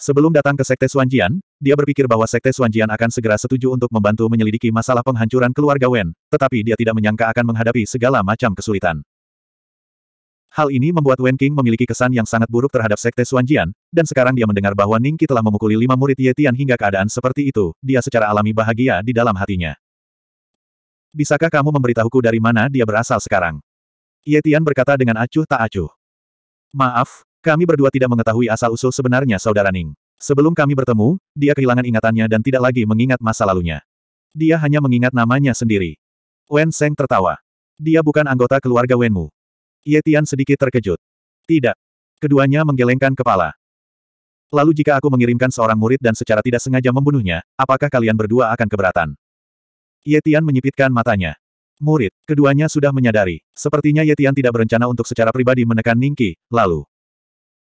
Sebelum datang ke Sekte Suanjian, dia berpikir bahwa Sekte Suanjian akan segera setuju untuk membantu menyelidiki masalah penghancuran keluarga Wen, tetapi dia tidak menyangka akan menghadapi segala macam kesulitan. Hal ini membuat Wen King memiliki kesan yang sangat buruk terhadap Sekte Suanjian, dan sekarang dia mendengar bahwa Ning Qi telah memukuli lima murid Yetian hingga keadaan seperti itu, dia secara alami bahagia di dalam hatinya. Bisakah kamu memberitahuku dari mana dia berasal sekarang? Yetian berkata dengan acuh tak acuh. Maaf, kami berdua tidak mengetahui asal-usul sebenarnya saudara Ning. Sebelum kami bertemu, dia kehilangan ingatannya dan tidak lagi mengingat masa lalunya. Dia hanya mengingat namanya sendiri. Wen Seng tertawa. Dia bukan anggota keluarga Wenmu. Ye Tian sedikit terkejut. Tidak. Keduanya menggelengkan kepala. Lalu jika aku mengirimkan seorang murid dan secara tidak sengaja membunuhnya, apakah kalian berdua akan keberatan? Ye Tian menyipitkan matanya. Murid, keduanya sudah menyadari, sepertinya Yetian tidak berencana untuk secara pribadi menekan Ningki, lalu.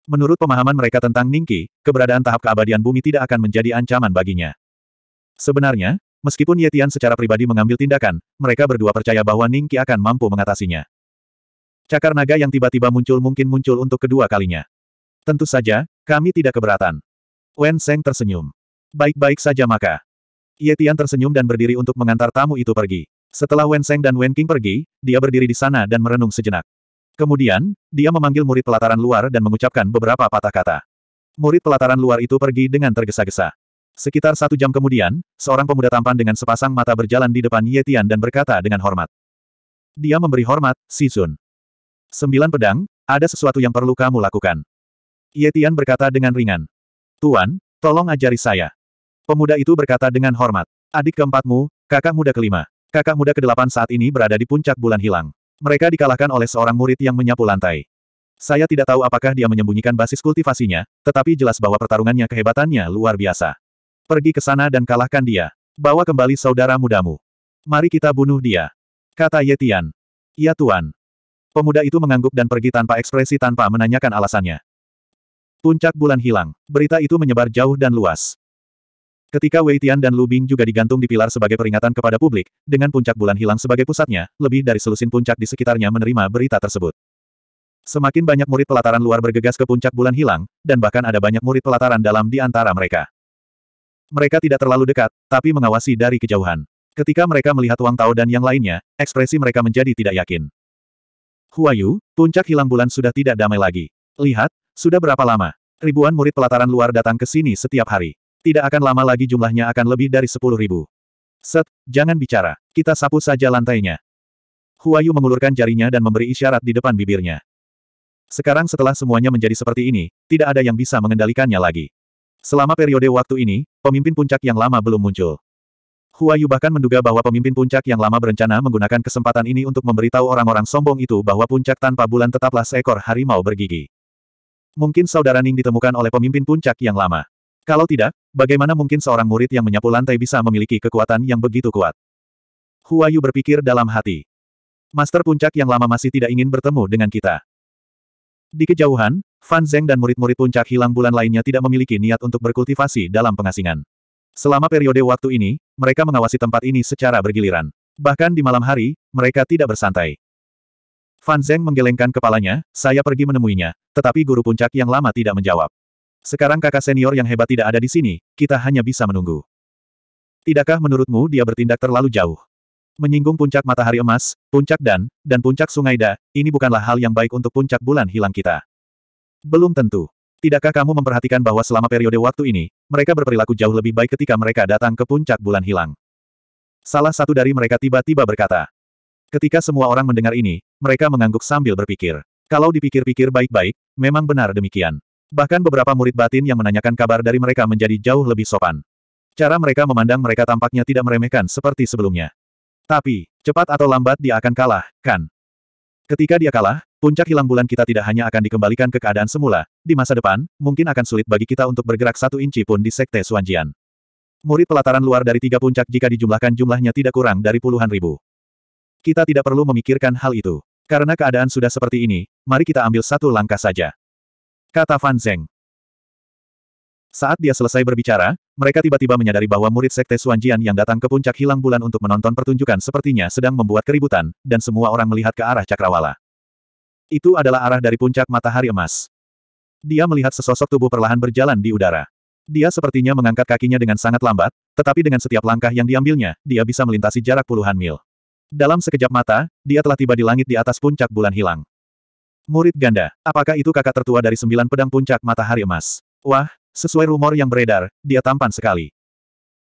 Menurut pemahaman mereka tentang Ningki, keberadaan tahap keabadian bumi tidak akan menjadi ancaman baginya. Sebenarnya, meskipun Yetian secara pribadi mengambil tindakan, mereka berdua percaya bahwa Ningki akan mampu mengatasinya. Cakar naga yang tiba-tiba muncul mungkin muncul untuk kedua kalinya. Tentu saja, kami tidak keberatan. Wen Seng tersenyum. Baik-baik saja maka. Yetian tersenyum dan berdiri untuk mengantar tamu itu pergi. Setelah Wen Seng dan Wen King pergi, dia berdiri di sana dan merenung sejenak. Kemudian, dia memanggil murid pelataran luar dan mengucapkan beberapa patah kata. Murid pelataran luar itu pergi dengan tergesa-gesa. Sekitar satu jam kemudian, seorang pemuda tampan dengan sepasang mata berjalan di depan Yetian dan berkata dengan hormat. Dia memberi hormat, Si Sun. Sembilan pedang, ada sesuatu yang perlu kamu lakukan. Yetian berkata dengan ringan. Tuan, tolong ajari saya. Pemuda itu berkata dengan hormat. Adik keempatmu, kakak muda kelima. Kakak muda kedelapan saat ini berada di puncak bulan hilang. Mereka dikalahkan oleh seorang murid yang menyapu lantai. Saya tidak tahu apakah dia menyembunyikan basis kultivasinya, tetapi jelas bahwa pertarungannya kehebatannya luar biasa. Pergi ke sana dan kalahkan dia. Bawa kembali saudara mudamu. Mari kita bunuh dia. Kata Yetian. Iya tuan. Pemuda itu mengangguk dan pergi tanpa ekspresi tanpa menanyakan alasannya. Puncak bulan hilang. Berita itu menyebar jauh dan luas. Ketika Wei Tian dan Lu Bing juga digantung di pilar sebagai peringatan kepada publik, dengan puncak bulan hilang sebagai pusatnya, lebih dari selusin puncak di sekitarnya menerima berita tersebut. Semakin banyak murid pelataran luar bergegas ke puncak bulan hilang, dan bahkan ada banyak murid pelataran dalam di antara mereka. Mereka tidak terlalu dekat, tapi mengawasi dari kejauhan. Ketika mereka melihat Wang Tao dan yang lainnya, ekspresi mereka menjadi tidak yakin. Huayu, puncak hilang bulan sudah tidak damai lagi. Lihat, sudah berapa lama? Ribuan murid pelataran luar datang ke sini setiap hari. Tidak akan lama lagi jumlahnya akan lebih dari sepuluh ribu. Set, jangan bicara. Kita sapu saja lantainya. Huayu mengulurkan jarinya dan memberi isyarat di depan bibirnya. Sekarang setelah semuanya menjadi seperti ini, tidak ada yang bisa mengendalikannya lagi. Selama periode waktu ini, pemimpin puncak yang lama belum muncul. Huayu bahkan menduga bahwa pemimpin puncak yang lama berencana menggunakan kesempatan ini untuk memberitahu orang-orang sombong itu bahwa puncak tanpa bulan tetaplah seekor harimau bergigi. Mungkin saudara Ning ditemukan oleh pemimpin puncak yang lama. Kalau tidak, bagaimana mungkin seorang murid yang menyapu lantai bisa memiliki kekuatan yang begitu kuat? Huayu berpikir dalam hati. Master puncak yang lama masih tidak ingin bertemu dengan kita. Di kejauhan, Fan Zeng dan murid-murid puncak hilang bulan lainnya tidak memiliki niat untuk berkultivasi dalam pengasingan. Selama periode waktu ini, mereka mengawasi tempat ini secara bergiliran. Bahkan di malam hari, mereka tidak bersantai. Fan Zeng menggelengkan kepalanya, saya pergi menemuinya, tetapi guru puncak yang lama tidak menjawab. Sekarang kakak senior yang hebat tidak ada di sini, kita hanya bisa menunggu. Tidakkah menurutmu dia bertindak terlalu jauh? Menyinggung puncak matahari emas, puncak dan, dan puncak sungai Da, ini bukanlah hal yang baik untuk puncak bulan hilang kita. Belum tentu. Tidakkah kamu memperhatikan bahwa selama periode waktu ini, mereka berperilaku jauh lebih baik ketika mereka datang ke puncak bulan hilang? Salah satu dari mereka tiba-tiba berkata. Ketika semua orang mendengar ini, mereka mengangguk sambil berpikir. Kalau dipikir-pikir baik-baik, memang benar demikian. Bahkan beberapa murid batin yang menanyakan kabar dari mereka menjadi jauh lebih sopan. Cara mereka memandang mereka tampaknya tidak meremehkan seperti sebelumnya. Tapi, cepat atau lambat dia akan kalah, kan? Ketika dia kalah, puncak hilang bulan kita tidak hanya akan dikembalikan ke keadaan semula, di masa depan, mungkin akan sulit bagi kita untuk bergerak satu inci pun di Sekte Suanjian. Murid pelataran luar dari tiga puncak jika dijumlahkan jumlahnya tidak kurang dari puluhan ribu. Kita tidak perlu memikirkan hal itu. Karena keadaan sudah seperti ini, mari kita ambil satu langkah saja. Kata Fan Zeng. Saat dia selesai berbicara, mereka tiba-tiba menyadari bahwa murid Sekte Suanjian yang datang ke puncak hilang bulan untuk menonton pertunjukan sepertinya sedang membuat keributan, dan semua orang melihat ke arah cakrawala. Itu adalah arah dari puncak matahari emas. Dia melihat sesosok tubuh perlahan berjalan di udara. Dia sepertinya mengangkat kakinya dengan sangat lambat, tetapi dengan setiap langkah yang diambilnya, dia bisa melintasi jarak puluhan mil. Dalam sekejap mata, dia telah tiba di langit di atas puncak bulan hilang. Murid ganda, apakah itu kakak tertua dari sembilan pedang puncak matahari emas? Wah, sesuai rumor yang beredar, dia tampan sekali.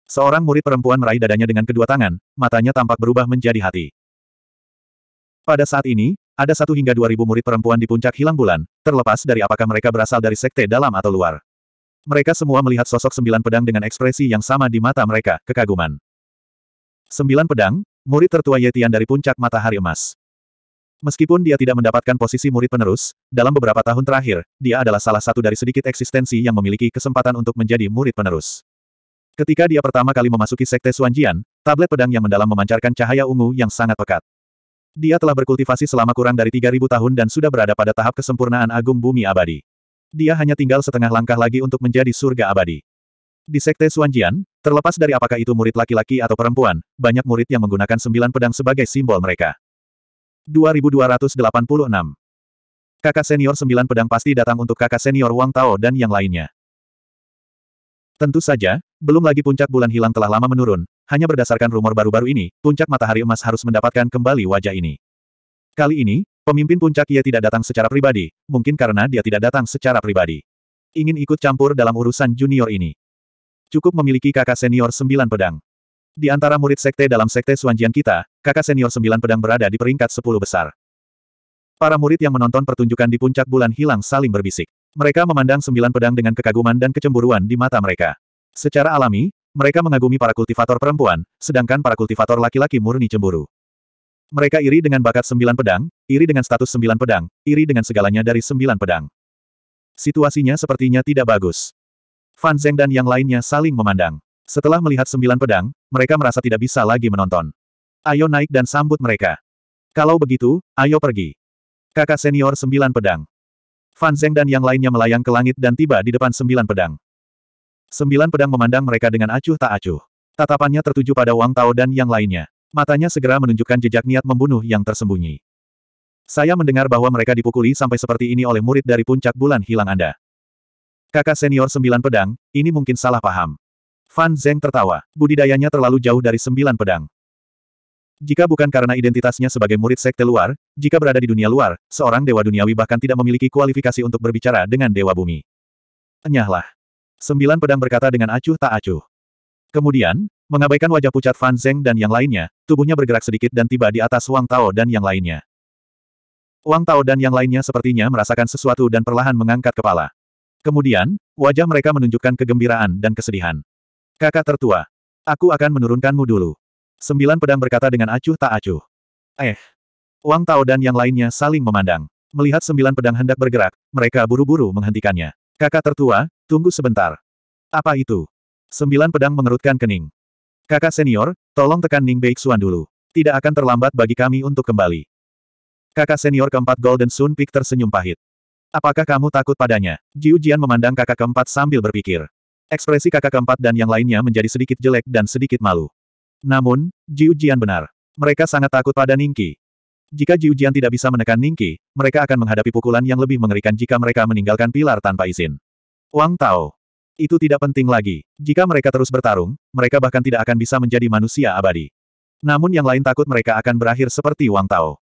Seorang murid perempuan meraih dadanya dengan kedua tangan, matanya tampak berubah menjadi hati. Pada saat ini, ada satu hingga dua ribu murid perempuan di puncak hilang bulan, terlepas dari apakah mereka berasal dari sekte dalam atau luar. Mereka semua melihat sosok sembilan pedang dengan ekspresi yang sama di mata mereka, kekaguman. Sembilan pedang, murid tertua Yetian dari puncak matahari emas. Meskipun dia tidak mendapatkan posisi murid penerus, dalam beberapa tahun terakhir, dia adalah salah satu dari sedikit eksistensi yang memiliki kesempatan untuk menjadi murid penerus. Ketika dia pertama kali memasuki Sekte Suanjian, tablet pedang yang mendalam memancarkan cahaya ungu yang sangat pekat. Dia telah berkultivasi selama kurang dari 3.000 tahun dan sudah berada pada tahap kesempurnaan agung bumi abadi. Dia hanya tinggal setengah langkah lagi untuk menjadi surga abadi. Di Sekte Suanjian, terlepas dari apakah itu murid laki-laki atau perempuan, banyak murid yang menggunakan sembilan pedang sebagai simbol mereka. 2286. Kakak senior sembilan pedang pasti datang untuk kakak senior Wang Tao dan yang lainnya. Tentu saja, belum lagi puncak bulan hilang telah lama menurun, hanya berdasarkan rumor baru-baru ini, puncak matahari emas harus mendapatkan kembali wajah ini. Kali ini, pemimpin puncak ia tidak datang secara pribadi, mungkin karena dia tidak datang secara pribadi. Ingin ikut campur dalam urusan junior ini. Cukup memiliki kakak senior sembilan pedang. Di antara murid sekte dalam sekte Suanjian kita, kakak senior sembilan pedang berada di peringkat sepuluh besar. Para murid yang menonton pertunjukan di puncak bulan hilang saling berbisik. Mereka memandang sembilan pedang dengan kekaguman dan kecemburuan di mata mereka. Secara alami, mereka mengagumi para kultivator perempuan, sedangkan para kultivator laki-laki murni cemburu. Mereka iri dengan bakat sembilan pedang, iri dengan status sembilan pedang, iri dengan segalanya dari sembilan pedang. Situasinya sepertinya tidak bagus. Fan Zeng dan yang lainnya saling memandang. Setelah melihat sembilan pedang, mereka merasa tidak bisa lagi menonton. Ayo naik dan sambut mereka. Kalau begitu, ayo pergi. Kakak senior sembilan pedang. Fan Zeng dan yang lainnya melayang ke langit dan tiba di depan sembilan pedang. Sembilan pedang memandang mereka dengan acuh tak acuh. Tatapannya tertuju pada Wang Tao dan yang lainnya. Matanya segera menunjukkan jejak niat membunuh yang tersembunyi. Saya mendengar bahwa mereka dipukuli sampai seperti ini oleh murid dari puncak bulan hilang Anda. Kakak senior sembilan pedang, ini mungkin salah paham. Fan Zeng tertawa, budidayanya terlalu jauh dari sembilan pedang. Jika bukan karena identitasnya sebagai murid sekte luar, jika berada di dunia luar, seorang dewa duniawi bahkan tidak memiliki kualifikasi untuk berbicara dengan dewa bumi. Enyahlah. Sembilan pedang berkata dengan acuh tak acuh. Kemudian, mengabaikan wajah pucat Fan Zeng dan yang lainnya, tubuhnya bergerak sedikit dan tiba di atas Wang Tao dan yang lainnya. Wang Tao dan yang lainnya sepertinya merasakan sesuatu dan perlahan mengangkat kepala. Kemudian, wajah mereka menunjukkan kegembiraan dan kesedihan. Kakak tertua. Aku akan menurunkanmu dulu. Sembilan pedang berkata dengan acuh tak acuh. Eh. Wang Tao dan yang lainnya saling memandang. Melihat sembilan pedang hendak bergerak, mereka buru-buru menghentikannya. Kakak tertua, tunggu sebentar. Apa itu? Sembilan pedang mengerutkan kening. Kakak senior, tolong tekan Ning Beixuan dulu. Tidak akan terlambat bagi kami untuk kembali. Kakak senior keempat Golden Sun Peak tersenyum pahit. Apakah kamu takut padanya? Jiu Jian memandang kakak keempat sambil berpikir. Ekspresi kakak keempat dan yang lainnya menjadi sedikit jelek dan sedikit malu. Namun, Jiujian benar. Mereka sangat takut pada Ningki. Jika Jiujian tidak bisa menekan Ningki, mereka akan menghadapi pukulan yang lebih mengerikan jika mereka meninggalkan pilar tanpa izin. Wang Tao. Itu tidak penting lagi. Jika mereka terus bertarung, mereka bahkan tidak akan bisa menjadi manusia abadi. Namun yang lain takut mereka akan berakhir seperti Wang Tao.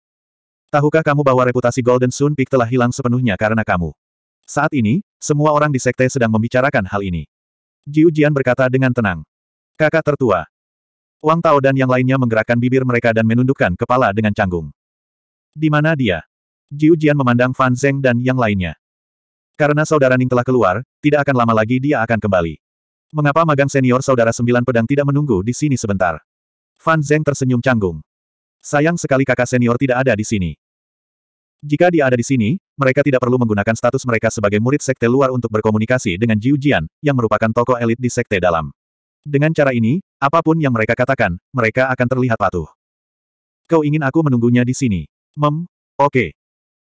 Tahukah kamu bahwa reputasi Golden Sun Peak telah hilang sepenuhnya karena kamu? Saat ini, semua orang di sekte sedang membicarakan hal ini. Jiu Jian berkata dengan tenang. Kakak tertua. Wang Tao dan yang lainnya menggerakkan bibir mereka dan menundukkan kepala dengan canggung. Di mana dia? Jiu Jian memandang Fan Zeng dan yang lainnya. Karena saudara Ning telah keluar, tidak akan lama lagi dia akan kembali. Mengapa magang senior saudara sembilan pedang tidak menunggu di sini sebentar? Fan Zeng tersenyum canggung. Sayang sekali kakak senior tidak ada di sini. Jika dia ada di sini, mereka tidak perlu menggunakan status mereka sebagai murid sekte luar untuk berkomunikasi dengan Jiu Jian, yang merupakan tokoh elit di sekte dalam. Dengan cara ini, apapun yang mereka katakan, mereka akan terlihat patuh. Kau ingin aku menunggunya di sini? Mem, oke. Okay.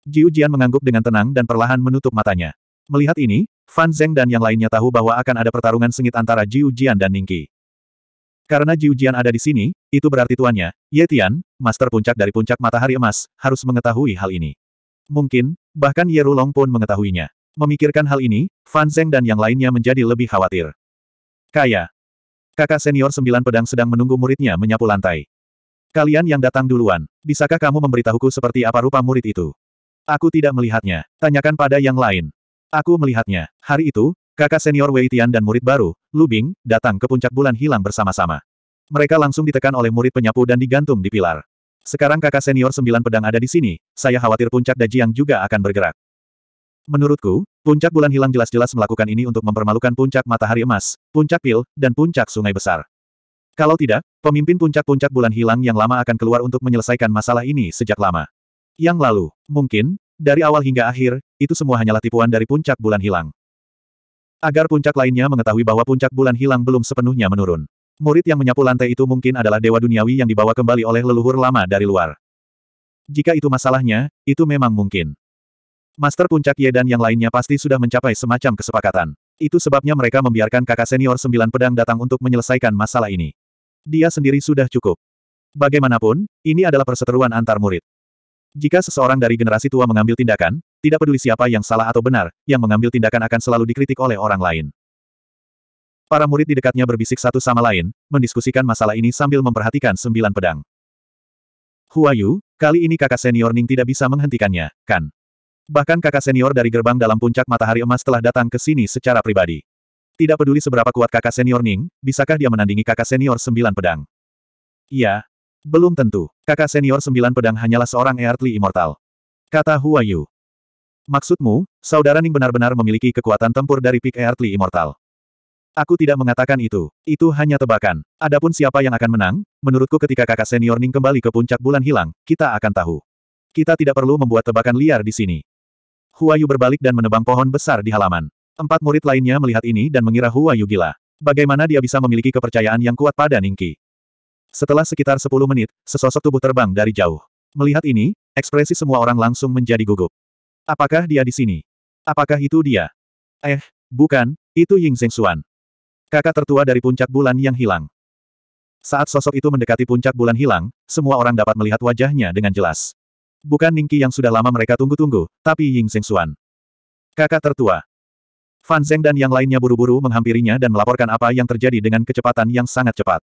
Jiu Jian mengangguk dengan tenang dan perlahan menutup matanya. Melihat ini, Fan Zeng dan yang lainnya tahu bahwa akan ada pertarungan sengit antara Jiu Jian dan Ningqi. Karena Jiu Jian ada di sini, itu berarti tuannya, Ye Tian, master puncak dari puncak matahari emas, harus mengetahui hal ini. Mungkin, Bahkan Yerulong pun mengetahuinya. Memikirkan hal ini, Fan Zeng dan yang lainnya menjadi lebih khawatir. Kaya. Kakak senior sembilan pedang sedang menunggu muridnya menyapu lantai. Kalian yang datang duluan, bisakah kamu memberitahuku seperti apa rupa murid itu? Aku tidak melihatnya. Tanyakan pada yang lain. Aku melihatnya. Hari itu, kakak senior Wei Tian dan murid baru, Lu Bing, datang ke puncak bulan hilang bersama-sama. Mereka langsung ditekan oleh murid penyapu dan digantung di pilar. Sekarang kakak senior sembilan pedang ada di sini, saya khawatir puncak Dajiang juga akan bergerak. Menurutku, puncak bulan hilang jelas-jelas melakukan ini untuk mempermalukan puncak matahari emas, puncak pil, dan puncak sungai besar. Kalau tidak, pemimpin puncak-puncak bulan hilang yang lama akan keluar untuk menyelesaikan masalah ini sejak lama. Yang lalu, mungkin, dari awal hingga akhir, itu semua hanyalah tipuan dari puncak bulan hilang. Agar puncak lainnya mengetahui bahwa puncak bulan hilang belum sepenuhnya menurun. Murid yang menyapu lantai itu mungkin adalah dewa duniawi yang dibawa kembali oleh leluhur lama dari luar. Jika itu masalahnya, itu memang mungkin. Master Puncak Ye dan yang lainnya pasti sudah mencapai semacam kesepakatan. Itu sebabnya mereka membiarkan kakak senior sembilan pedang datang untuk menyelesaikan masalah ini. Dia sendiri sudah cukup. Bagaimanapun, ini adalah perseteruan antar murid. Jika seseorang dari generasi tua mengambil tindakan, tidak peduli siapa yang salah atau benar, yang mengambil tindakan akan selalu dikritik oleh orang lain. Para murid di dekatnya berbisik satu sama lain, mendiskusikan masalah ini sambil memperhatikan sembilan pedang. Huayu, kali ini kakak senior Ning tidak bisa menghentikannya, kan? Bahkan kakak senior dari gerbang dalam puncak matahari emas telah datang ke sini secara pribadi. Tidak peduli seberapa kuat kakak senior Ning, bisakah dia menandingi kakak senior sembilan pedang? Iya. Belum tentu. Kakak senior sembilan pedang hanyalah seorang Earthly Immortal. Kata Huayu. Maksudmu, saudara Ning benar-benar memiliki kekuatan tempur dari pik Earthly Immortal. Aku tidak mengatakan itu. Itu hanya tebakan. Adapun siapa yang akan menang, menurutku ketika kakak senior Ning kembali ke puncak bulan hilang, kita akan tahu. Kita tidak perlu membuat tebakan liar di sini. Huayu berbalik dan menebang pohon besar di halaman. Empat murid lainnya melihat ini dan mengira Huayu gila. Bagaimana dia bisa memiliki kepercayaan yang kuat pada Ningki? Setelah sekitar 10 menit, sesosok tubuh terbang dari jauh. Melihat ini, ekspresi semua orang langsung menjadi gugup. Apakah dia di sini? Apakah itu dia? Eh, bukan, itu Ying Zhengxuan. Kakak tertua dari puncak bulan yang hilang. Saat sosok itu mendekati puncak bulan hilang, semua orang dapat melihat wajahnya dengan jelas. Bukan Ningki yang sudah lama mereka tunggu-tunggu, tapi Ying Xuan. Kakak tertua. Fan Zeng dan yang lainnya buru-buru menghampirinya dan melaporkan apa yang terjadi dengan kecepatan yang sangat cepat.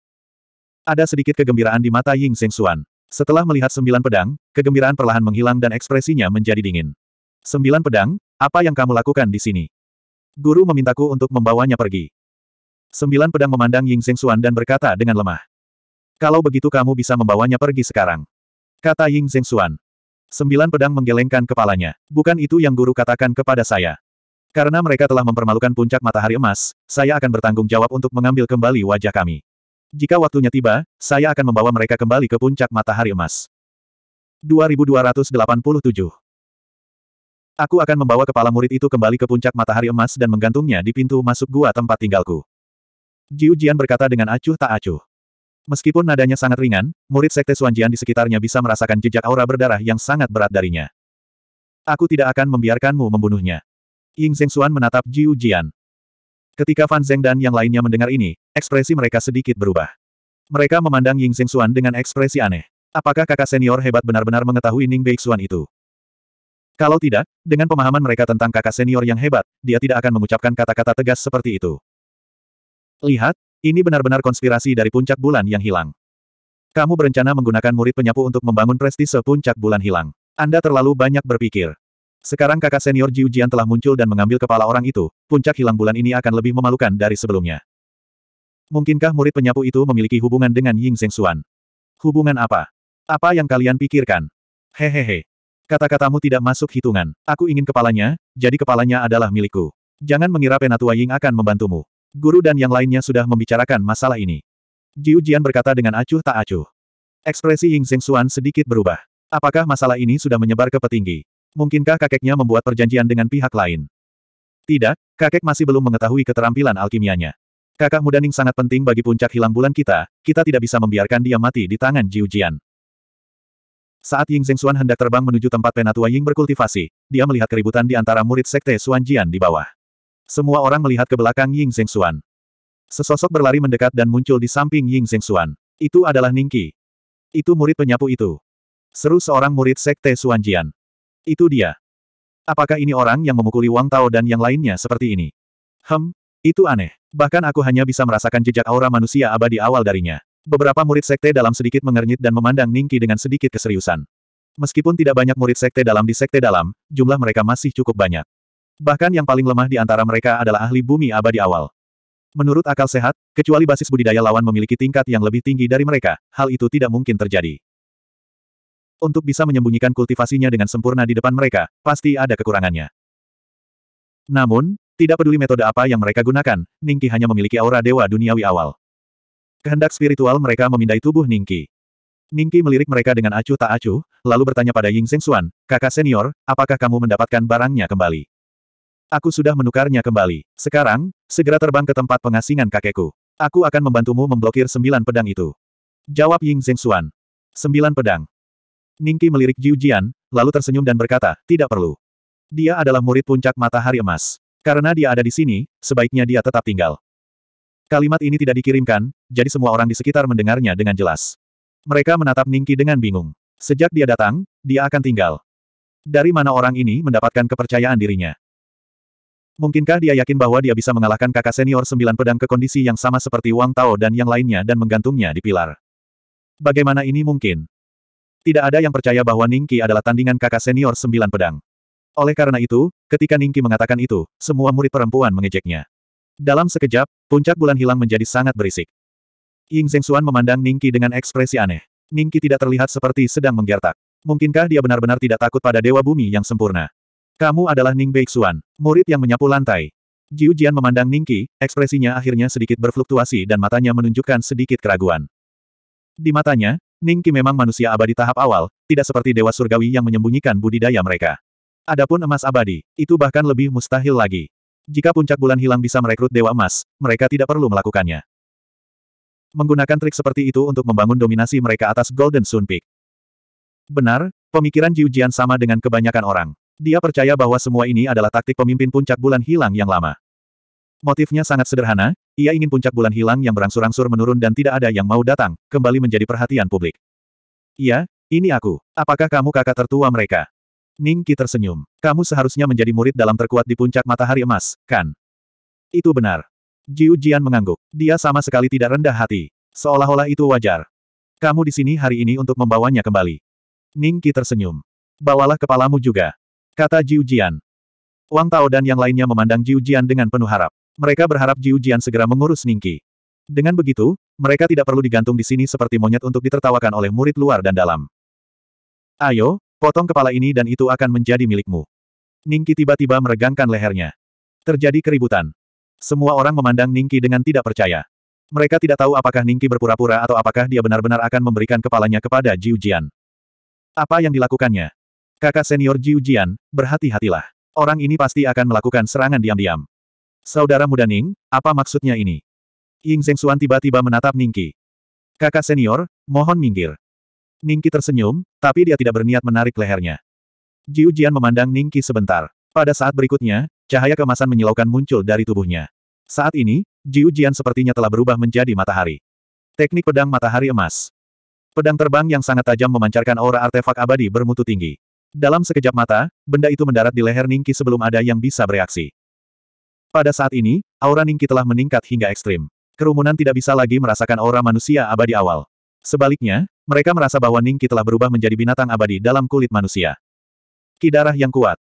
Ada sedikit kegembiraan di mata Ying Xuan. Setelah melihat sembilan pedang, kegembiraan perlahan menghilang dan ekspresinya menjadi dingin. Sembilan pedang, apa yang kamu lakukan di sini? Guru memintaku untuk membawanya pergi. Sembilan pedang memandang Ying Zheng Xuan dan berkata dengan lemah. Kalau begitu kamu bisa membawanya pergi sekarang. Kata Ying Zheng Xuan. Sembilan pedang menggelengkan kepalanya. Bukan itu yang guru katakan kepada saya. Karena mereka telah mempermalukan puncak matahari emas, saya akan bertanggung jawab untuk mengambil kembali wajah kami. Jika waktunya tiba, saya akan membawa mereka kembali ke puncak matahari emas. 2287 Aku akan membawa kepala murid itu kembali ke puncak matahari emas dan menggantungnya di pintu masuk gua tempat tinggalku. Jiu Jian berkata dengan acuh tak acuh. Meskipun nadanya sangat ringan, murid sekte Suanjian di sekitarnya bisa merasakan jejak aura berdarah yang sangat berat darinya. Aku tidak akan membiarkanmu membunuhnya. Ying Xuan menatap Jiu Jian. Ketika Fan Zeng dan yang lainnya mendengar ini, ekspresi mereka sedikit berubah. Mereka memandang Ying Xuan dengan ekspresi aneh. Apakah kakak senior hebat benar-benar mengetahui Ning Xuan itu? Kalau tidak, dengan pemahaman mereka tentang kakak senior yang hebat, dia tidak akan mengucapkan kata-kata tegas seperti itu. Lihat, ini benar-benar konspirasi dari puncak bulan yang hilang. Kamu berencana menggunakan murid penyapu untuk membangun prestise puncak bulan hilang. Anda terlalu banyak berpikir. Sekarang kakak senior Jiujian Ujian telah muncul dan mengambil kepala orang itu, puncak hilang bulan ini akan lebih memalukan dari sebelumnya. Mungkinkah murid penyapu itu memiliki hubungan dengan Ying Zheng Xuan? Hubungan apa? Apa yang kalian pikirkan? Hehehe. Kata-katamu tidak masuk hitungan. Aku ingin kepalanya, jadi kepalanya adalah milikku. Jangan mengira penatua Ying akan membantumu. Guru dan yang lainnya sudah membicarakan masalah ini. Jiu Jian berkata dengan acuh tak acuh. Ekspresi Ying Zheng Xuan sedikit berubah. Apakah masalah ini sudah menyebar ke petinggi? Mungkinkah kakeknya membuat perjanjian dengan pihak lain? Tidak, kakek masih belum mengetahui keterampilan alkimianya. Kakak muda Ning sangat penting bagi puncak hilang bulan kita, kita tidak bisa membiarkan dia mati di tangan Jiu Jian. Saat Ying Zheng Xuan hendak terbang menuju tempat penatua Ying berkultivasi, dia melihat keributan di antara murid sekte Xuan Jian di bawah. Semua orang melihat ke belakang Ying Xuan. Sesosok berlari mendekat dan muncul di samping Ying Xuan. Itu adalah Ningqi. Itu murid penyapu itu. Seru seorang murid sekte Suanjian. Itu dia. Apakah ini orang yang memukuli Wang Tao dan yang lainnya seperti ini? Hem, itu aneh. Bahkan aku hanya bisa merasakan jejak aura manusia abadi awal darinya. Beberapa murid sekte dalam sedikit mengernyit dan memandang Ningqi dengan sedikit keseriusan. Meskipun tidak banyak murid sekte dalam di sekte dalam, jumlah mereka masih cukup banyak. Bahkan yang paling lemah di antara mereka adalah ahli bumi abadi awal. Menurut akal sehat, kecuali basis budidaya lawan memiliki tingkat yang lebih tinggi dari mereka, hal itu tidak mungkin terjadi. Untuk bisa menyembunyikan kultivasinya dengan sempurna di depan mereka, pasti ada kekurangannya. Namun, tidak peduli metode apa yang mereka gunakan, Ningki hanya memiliki aura dewa duniawi awal. Kehendak spiritual mereka memindai tubuh Ningki. Ningki melirik mereka dengan acuh tak acuh, lalu bertanya pada Ying Seng Xuan, kakak senior, apakah kamu mendapatkan barangnya kembali? Aku sudah menukarnya kembali. Sekarang, segera terbang ke tempat pengasingan kakekku. Aku akan membantumu memblokir sembilan pedang itu. Jawab Ying Zhengxuan. Sembilan pedang. Ningki melirik Jiu Jian, lalu tersenyum dan berkata, tidak perlu. Dia adalah murid puncak matahari emas. Karena dia ada di sini, sebaiknya dia tetap tinggal. Kalimat ini tidak dikirimkan, jadi semua orang di sekitar mendengarnya dengan jelas. Mereka menatap Ningki dengan bingung. Sejak dia datang, dia akan tinggal. Dari mana orang ini mendapatkan kepercayaan dirinya? Mungkinkah dia yakin bahwa dia bisa mengalahkan kakak senior sembilan pedang ke kondisi yang sama seperti Wang Tao dan yang lainnya dan menggantungnya di pilar? Bagaimana ini mungkin? Tidak ada yang percaya bahwa Ningki adalah tandingan kakak senior sembilan pedang. Oleh karena itu, ketika Ningki mengatakan itu, semua murid perempuan mengejeknya. Dalam sekejap, puncak bulan hilang menjadi sangat berisik. Ying Zhengxuan memandang Ningki dengan ekspresi aneh. Ningki tidak terlihat seperti sedang menggertak. Mungkinkah dia benar-benar tidak takut pada Dewa Bumi yang sempurna? Kamu adalah Ning Beixuan, murid yang menyapu lantai. Jiu Jian memandang Ningki, ekspresinya akhirnya sedikit berfluktuasi dan matanya menunjukkan sedikit keraguan. Di matanya, Ningki memang manusia abadi tahap awal, tidak seperti dewa surgawi yang menyembunyikan budidaya mereka. Adapun emas abadi, itu bahkan lebih mustahil lagi. Jika puncak bulan hilang bisa merekrut dewa emas, mereka tidak perlu melakukannya. Menggunakan trik seperti itu untuk membangun dominasi mereka atas Golden Sun Peak. Benar, pemikiran Jiujian sama dengan kebanyakan orang. Dia percaya bahwa semua ini adalah taktik pemimpin puncak bulan hilang yang lama. Motifnya sangat sederhana, ia ingin puncak bulan hilang yang berangsur-angsur menurun dan tidak ada yang mau datang, kembali menjadi perhatian publik. Iya, ini aku. Apakah kamu kakak tertua mereka? Ning Qi tersenyum. Kamu seharusnya menjadi murid dalam terkuat di puncak matahari emas, kan? Itu benar. Jiu Jian mengangguk. Dia sama sekali tidak rendah hati. Seolah-olah itu wajar. Kamu di sini hari ini untuk membawanya kembali. Ning Qi tersenyum. Bawalah kepalamu juga. Kata Jiu Jian. Wang Tao dan yang lainnya memandang Jiu Jian dengan penuh harap. Mereka berharap Jiu Jian segera mengurus Ningki. Dengan begitu, mereka tidak perlu digantung di sini seperti monyet untuk ditertawakan oleh murid luar dan dalam. Ayo, potong kepala ini dan itu akan menjadi milikmu. Ningki tiba-tiba meregangkan lehernya. Terjadi keributan. Semua orang memandang Ningki dengan tidak percaya. Mereka tidak tahu apakah Ningki berpura-pura atau apakah dia benar-benar akan memberikan kepalanya kepada Jiu Jian. Apa yang dilakukannya? Kakak senior Ji Ujian, berhati-hatilah. Orang ini pasti akan melakukan serangan diam-diam. Saudara muda Ning, apa maksudnya ini? Ying Xuan tiba-tiba menatap Ningki. Kakak senior, mohon minggir. Ningki tersenyum, tapi dia tidak berniat menarik lehernya. Ji Ujian memandang Ningki sebentar. Pada saat berikutnya, cahaya kemasan menyilaukan muncul dari tubuhnya. Saat ini, Ji Ujian sepertinya telah berubah menjadi matahari. Teknik pedang matahari emas. Pedang terbang yang sangat tajam memancarkan aura artefak abadi bermutu tinggi. Dalam sekejap mata, benda itu mendarat di leher Ningki sebelum ada yang bisa bereaksi. Pada saat ini, aura Ningki telah meningkat hingga ekstrim. Kerumunan tidak bisa lagi merasakan aura manusia abadi awal. Sebaliknya, mereka merasa bahwa Ningki telah berubah menjadi binatang abadi dalam kulit manusia. Kidarah yang kuat.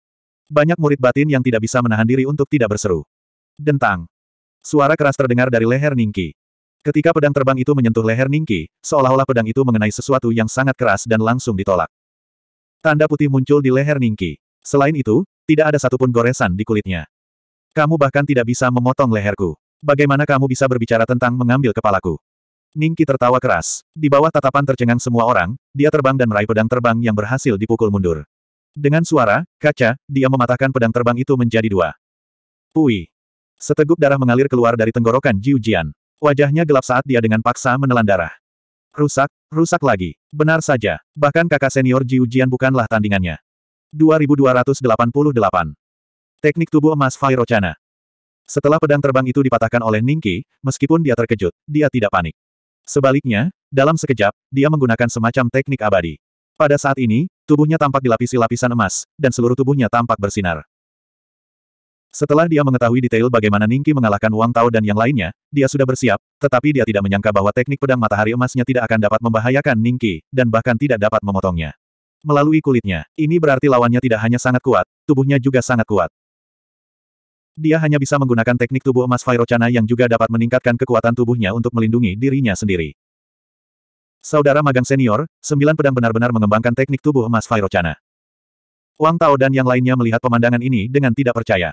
Banyak murid batin yang tidak bisa menahan diri untuk tidak berseru. Dentang. Suara keras terdengar dari leher Ningki. Ketika pedang terbang itu menyentuh leher Ningki, seolah-olah pedang itu mengenai sesuatu yang sangat keras dan langsung ditolak. Tanda putih muncul di leher Ningki. Selain itu, tidak ada satupun goresan di kulitnya. Kamu bahkan tidak bisa memotong leherku. Bagaimana kamu bisa berbicara tentang mengambil kepalaku? Ningki tertawa keras. Di bawah tatapan tercengang semua orang, dia terbang dan meraih pedang terbang yang berhasil dipukul mundur. Dengan suara, kaca, dia mematahkan pedang terbang itu menjadi dua. Pui. Seteguk darah mengalir keluar dari tenggorokan Jiu Wajahnya gelap saat dia dengan paksa menelan darah. Rusak, rusak lagi. Benar saja, bahkan kakak senior Ji Ujian bukanlah tandingannya. 2288. Teknik tubuh emas Fairochana Setelah pedang terbang itu dipatahkan oleh Ningki, meskipun dia terkejut, dia tidak panik. Sebaliknya, dalam sekejap, dia menggunakan semacam teknik abadi. Pada saat ini, tubuhnya tampak dilapisi lapisan emas, dan seluruh tubuhnya tampak bersinar. Setelah dia mengetahui detail bagaimana Ningki mengalahkan Wang Tao dan yang lainnya, dia sudah bersiap, tetapi dia tidak menyangka bahwa teknik pedang matahari emasnya tidak akan dapat membahayakan Ningki, dan bahkan tidak dapat memotongnya. Melalui kulitnya, ini berarti lawannya tidak hanya sangat kuat, tubuhnya juga sangat kuat. Dia hanya bisa menggunakan teknik tubuh emas Vairocana yang juga dapat meningkatkan kekuatan tubuhnya untuk melindungi dirinya sendiri. Saudara magang senior, sembilan pedang benar-benar mengembangkan teknik tubuh emas Vairocana. Wang Tao dan yang lainnya melihat pemandangan ini dengan tidak percaya.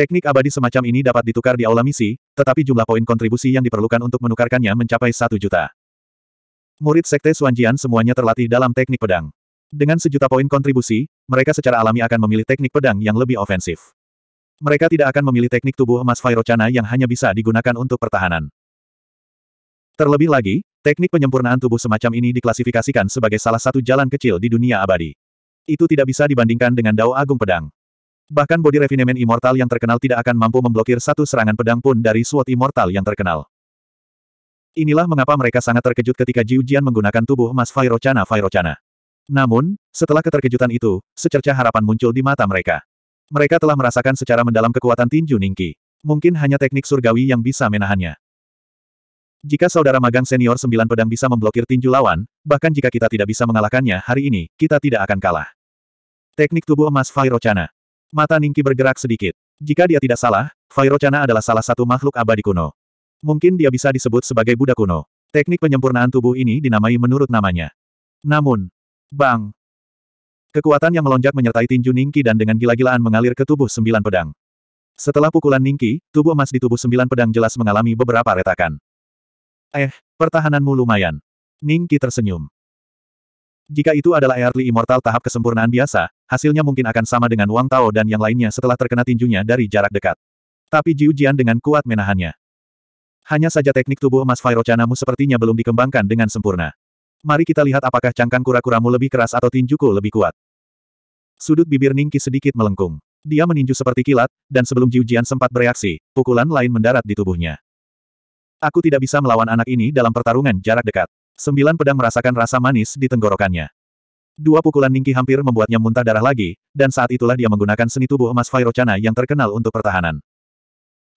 Teknik abadi semacam ini dapat ditukar di aula misi, tetapi jumlah poin kontribusi yang diperlukan untuk menukarkannya mencapai satu juta. Murid Sekte Suanjian semuanya terlatih dalam teknik pedang. Dengan sejuta poin kontribusi, mereka secara alami akan memilih teknik pedang yang lebih ofensif. Mereka tidak akan memilih teknik tubuh emas Fairochana yang hanya bisa digunakan untuk pertahanan. Terlebih lagi, teknik penyempurnaan tubuh semacam ini diklasifikasikan sebagai salah satu jalan kecil di dunia abadi. Itu tidak bisa dibandingkan dengan Dao Agung Pedang. Bahkan body refinement immortal yang terkenal tidak akan mampu memblokir satu serangan pedang pun dari SWOT immortal yang terkenal. Inilah mengapa mereka sangat terkejut ketika Jiu Jian menggunakan tubuh emas Vairocana Fairochana. Namun, setelah keterkejutan itu, secerca harapan muncul di mata mereka. Mereka telah merasakan secara mendalam kekuatan tinju Ningki. Mungkin hanya teknik surgawi yang bisa menahannya. Jika saudara magang senior sembilan pedang bisa memblokir tinju lawan, bahkan jika kita tidak bisa mengalahkannya hari ini, kita tidak akan kalah. Teknik tubuh emas Vairocana. Mata Ningki bergerak sedikit. Jika dia tidak salah, Vairocana adalah salah satu makhluk abadi kuno. Mungkin dia bisa disebut sebagai Buddha kuno. Teknik penyempurnaan tubuh ini dinamai menurut namanya. Namun, bang! Kekuatan yang melonjak menyertai tinju Ningki dan dengan gila-gilaan mengalir ke tubuh sembilan pedang. Setelah pukulan Ningki, tubuh emas di tubuh sembilan pedang jelas mengalami beberapa retakan. Eh, pertahananmu lumayan. Ningki tersenyum. Jika itu adalah Early Immortal tahap kesempurnaan biasa, hasilnya mungkin akan sama dengan Wang Tao dan yang lainnya setelah terkena tinjunya dari jarak dekat. Tapi Jiu Jian dengan kuat menahannya. Hanya saja teknik tubuh emas Vairocanamu sepertinya belum dikembangkan dengan sempurna. Mari kita lihat apakah cangkang kura-kuramu lebih keras atau tinjuku lebih kuat. Sudut bibir Ningki sedikit melengkung. Dia meninju seperti kilat, dan sebelum Jiu Jian sempat bereaksi, pukulan lain mendarat di tubuhnya. Aku tidak bisa melawan anak ini dalam pertarungan jarak dekat. Sembilan pedang merasakan rasa manis di tenggorokannya. Dua pukulan Ningki hampir membuatnya muntah darah lagi, dan saat itulah dia menggunakan seni tubuh emas Fairochana yang terkenal untuk pertahanan.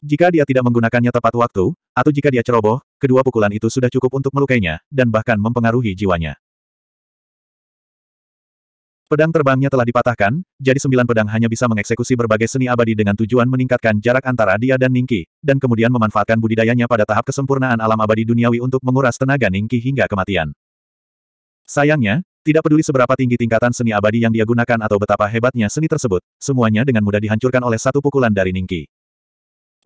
Jika dia tidak menggunakannya tepat waktu, atau jika dia ceroboh, kedua pukulan itu sudah cukup untuk melukainya, dan bahkan mempengaruhi jiwanya. Pedang terbangnya telah dipatahkan, jadi sembilan pedang hanya bisa mengeksekusi berbagai seni abadi dengan tujuan meningkatkan jarak antara dia dan Ningki, dan kemudian memanfaatkan budidayanya pada tahap kesempurnaan alam abadi duniawi untuk menguras tenaga Ningki hingga kematian. Sayangnya, tidak peduli seberapa tinggi tingkatan seni abadi yang dia gunakan atau betapa hebatnya seni tersebut, semuanya dengan mudah dihancurkan oleh satu pukulan dari Ningki.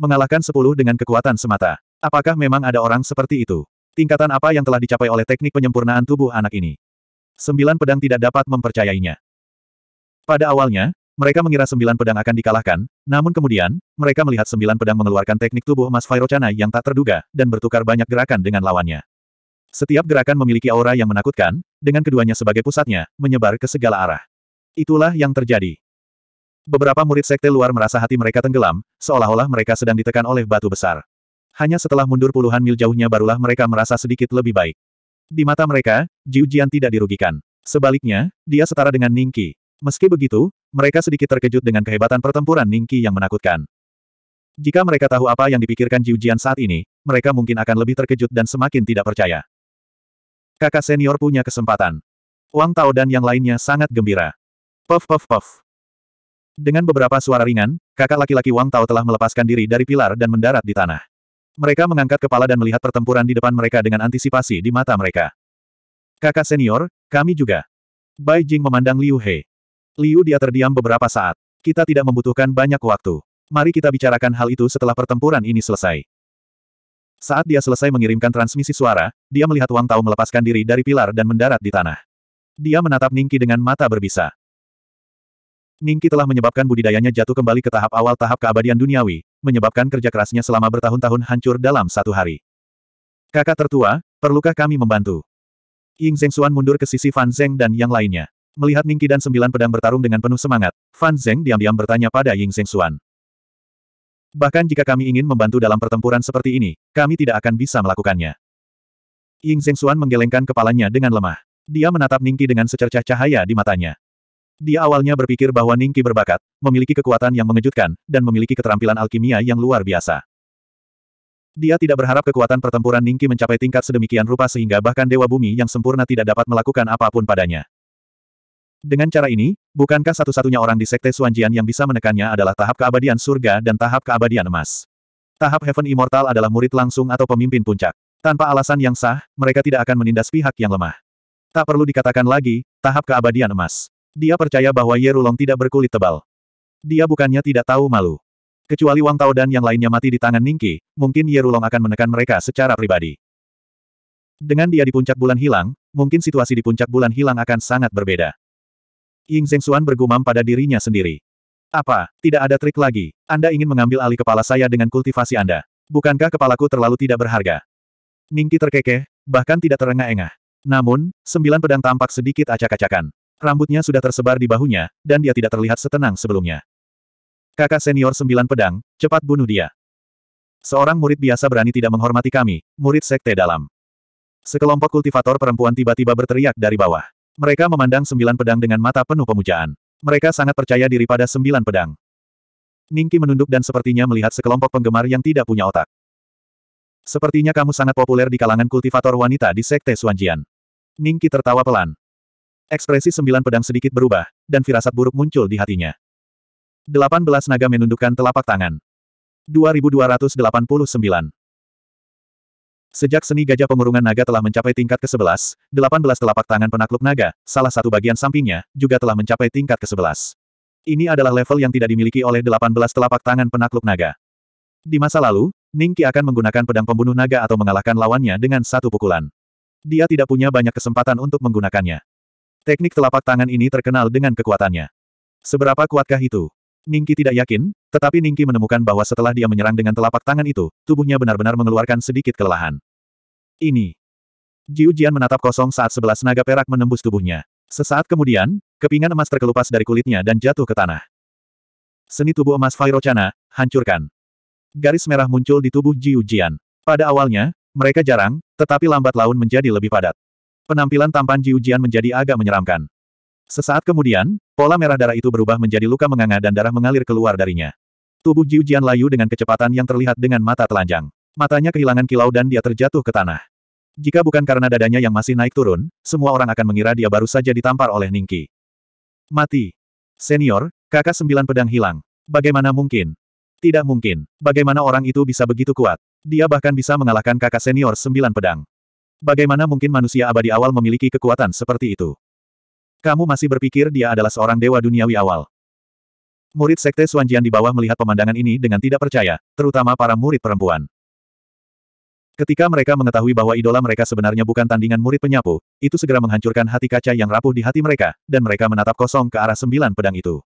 Mengalahkan sepuluh dengan kekuatan semata. Apakah memang ada orang seperti itu? Tingkatan apa yang telah dicapai oleh teknik penyempurnaan tubuh anak ini? Sembilan pedang tidak dapat mempercayainya. Pada awalnya, mereka mengira sembilan pedang akan dikalahkan, namun kemudian, mereka melihat sembilan pedang mengeluarkan teknik tubuh emas Fairochana yang tak terduga, dan bertukar banyak gerakan dengan lawannya. Setiap gerakan memiliki aura yang menakutkan, dengan keduanya sebagai pusatnya, menyebar ke segala arah. Itulah yang terjadi. Beberapa murid sekte luar merasa hati mereka tenggelam, seolah-olah mereka sedang ditekan oleh batu besar. Hanya setelah mundur puluhan mil jauhnya barulah mereka merasa sedikit lebih baik. Di mata mereka, Jiu Jian tidak dirugikan. Sebaliknya, dia setara dengan Ningqi. Meski begitu, mereka sedikit terkejut dengan kehebatan pertempuran Ningqi yang menakutkan. Jika mereka tahu apa yang dipikirkan Jiu Jian saat ini, mereka mungkin akan lebih terkejut dan semakin tidak percaya. Kakak senior punya kesempatan. Wang Tao dan yang lainnya sangat gembira. Puff puff puff. Dengan beberapa suara ringan, kakak laki-laki Wang Tao telah melepaskan diri dari pilar dan mendarat di tanah. Mereka mengangkat kepala dan melihat pertempuran di depan mereka dengan antisipasi di mata mereka. Kakak senior, kami juga. Bai Jing memandang Liu He. Liu dia terdiam beberapa saat. Kita tidak membutuhkan banyak waktu. Mari kita bicarakan hal itu setelah pertempuran ini selesai. Saat dia selesai mengirimkan transmisi suara, dia melihat Wang Tao melepaskan diri dari pilar dan mendarat di tanah. Dia menatap Ningki dengan mata berbisa. Ningki telah menyebabkan budidayanya jatuh kembali ke tahap awal tahap keabadian duniawi, menyebabkan kerja kerasnya selama bertahun-tahun hancur dalam satu hari. Kakak tertua, perlukah kami membantu? Ying Xuan mundur ke sisi Fan Zeng dan yang lainnya. Melihat Ningki dan sembilan pedang bertarung dengan penuh semangat, Fan Zeng diam-diam bertanya pada Ying Xuan. Bahkan jika kami ingin membantu dalam pertempuran seperti ini, kami tidak akan bisa melakukannya. Ying Zhengxuan menggelengkan kepalanya dengan lemah. Dia menatap Ningki dengan secercah cahaya di matanya. Dia awalnya berpikir bahwa Ningki berbakat, memiliki kekuatan yang mengejutkan, dan memiliki keterampilan alkimia yang luar biasa. Dia tidak berharap kekuatan pertempuran Ningki mencapai tingkat sedemikian rupa sehingga bahkan Dewa Bumi yang sempurna tidak dapat melakukan apapun padanya. Dengan cara ini, bukankah satu-satunya orang di Sekte Suanjian yang bisa menekannya adalah tahap keabadian surga dan tahap keabadian emas? Tahap Heaven Immortal adalah murid langsung atau pemimpin puncak. Tanpa alasan yang sah, mereka tidak akan menindas pihak yang lemah. Tak perlu dikatakan lagi, tahap keabadian emas. Dia percaya bahwa Yerulong tidak berkulit tebal. Dia bukannya tidak tahu malu. Kecuali Wang Tao dan yang lainnya mati di tangan Ningki, mungkin Yerulong akan menekan mereka secara pribadi. Dengan dia di puncak bulan hilang, mungkin situasi di puncak bulan hilang akan sangat berbeda. Ying Xuan bergumam pada dirinya sendiri. Apa, tidak ada trik lagi? Anda ingin mengambil alih kepala saya dengan kultivasi Anda? Bukankah kepalaku terlalu tidak berharga? Ningki terkekeh, bahkan tidak terengah-engah. Namun, sembilan pedang tampak sedikit acak-acakan. Rambutnya sudah tersebar di bahunya, dan dia tidak terlihat setenang sebelumnya. Kakak senior sembilan pedang, cepat bunuh dia. Seorang murid biasa berani tidak menghormati kami, murid sekte dalam. Sekelompok kultivator perempuan tiba-tiba berteriak dari bawah. Mereka memandang sembilan pedang dengan mata penuh pemujaan. Mereka sangat percaya diri pada sembilan pedang. Ningki menunduk dan sepertinya melihat sekelompok penggemar yang tidak punya otak. Sepertinya kamu sangat populer di kalangan kultivator wanita di Sekte Suanjian. Ningki tertawa pelan. Ekspresi sembilan pedang sedikit berubah, dan firasat buruk muncul di hatinya. Delapan belas naga menundukkan telapak tangan. 2289. Sejak seni gajah pengurungan naga telah mencapai tingkat ke-11, 18 telapak tangan penakluk naga, salah satu bagian sampingnya, juga telah mencapai tingkat ke-11. Ini adalah level yang tidak dimiliki oleh 18 telapak tangan penakluk naga. Di masa lalu, Ningki akan menggunakan pedang pembunuh naga atau mengalahkan lawannya dengan satu pukulan. Dia tidak punya banyak kesempatan untuk menggunakannya. Teknik telapak tangan ini terkenal dengan kekuatannya. Seberapa kuatkah itu? Ningki tidak yakin, tetapi Ningki menemukan bahwa setelah dia menyerang dengan telapak tangan itu, tubuhnya benar-benar mengeluarkan sedikit kelelahan ini. Jiu Jian menatap kosong saat sebelas naga perak menembus tubuhnya. Sesaat kemudian, kepingan emas terkelupas dari kulitnya dan jatuh ke tanah. Seni tubuh emas Vairocana, hancurkan. Garis merah muncul di tubuh Jiu Jian. Pada awalnya, mereka jarang, tetapi lambat laun menjadi lebih padat. Penampilan tampan Jiu Jian menjadi agak menyeramkan. Sesaat kemudian, pola merah darah itu berubah menjadi luka menganga dan darah mengalir keluar darinya. Tubuh Jiu Jian layu dengan kecepatan yang terlihat dengan mata telanjang. Matanya kehilangan kilau dan dia terjatuh ke tanah. Jika bukan karena dadanya yang masih naik turun, semua orang akan mengira dia baru saja ditampar oleh Ningki. Mati. Senior, kakak sembilan pedang hilang. Bagaimana mungkin? Tidak mungkin. Bagaimana orang itu bisa begitu kuat? Dia bahkan bisa mengalahkan kakak senior sembilan pedang. Bagaimana mungkin manusia abadi awal memiliki kekuatan seperti itu? Kamu masih berpikir dia adalah seorang dewa duniawi awal. Murid Sekte Suanjian di bawah melihat pemandangan ini dengan tidak percaya, terutama para murid perempuan. Ketika mereka mengetahui bahwa idola mereka sebenarnya bukan tandingan murid penyapu, itu segera menghancurkan hati kaca yang rapuh di hati mereka, dan mereka menatap kosong ke arah sembilan pedang itu.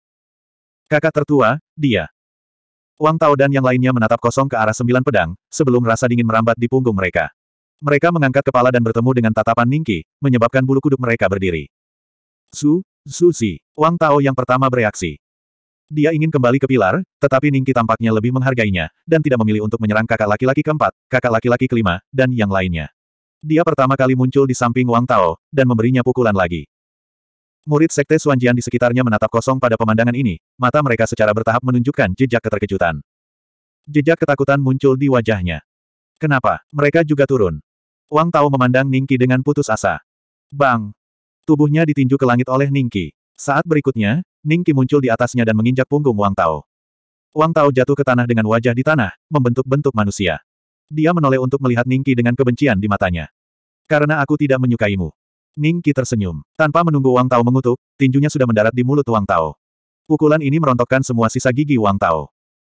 Kakak tertua, dia. Wang Tao dan yang lainnya menatap kosong ke arah sembilan pedang, sebelum rasa dingin merambat di punggung mereka. Mereka mengangkat kepala dan bertemu dengan tatapan Ningki, menyebabkan bulu kuduk mereka berdiri. Su, Su Zi, Wang Tao yang pertama bereaksi. Dia ingin kembali ke pilar, tetapi Ningki tampaknya lebih menghargainya, dan tidak memilih untuk menyerang kakak laki-laki keempat, kakak laki-laki kelima, dan yang lainnya. Dia pertama kali muncul di samping Wang Tao, dan memberinya pukulan lagi. Murid Sekte Suanjian di sekitarnya menatap kosong pada pemandangan ini, mata mereka secara bertahap menunjukkan jejak keterkejutan. Jejak ketakutan muncul di wajahnya. Kenapa? Mereka juga turun. Wang Tao memandang Ningki dengan putus asa. Bang! Tubuhnya ditinju ke langit oleh Ningki. Saat berikutnya, Ning Qi muncul di atasnya dan menginjak punggung Wang Tao. Wang Tao jatuh ke tanah dengan wajah di tanah, membentuk bentuk manusia. Dia menoleh untuk melihat Ning Qi dengan kebencian di matanya. Karena aku tidak menyukaimu. Ning Qi tersenyum. Tanpa menunggu Wang Tao mengutuk, tinjunya sudah mendarat di mulut Wang Tao. Pukulan ini merontokkan semua sisa gigi Wang Tao.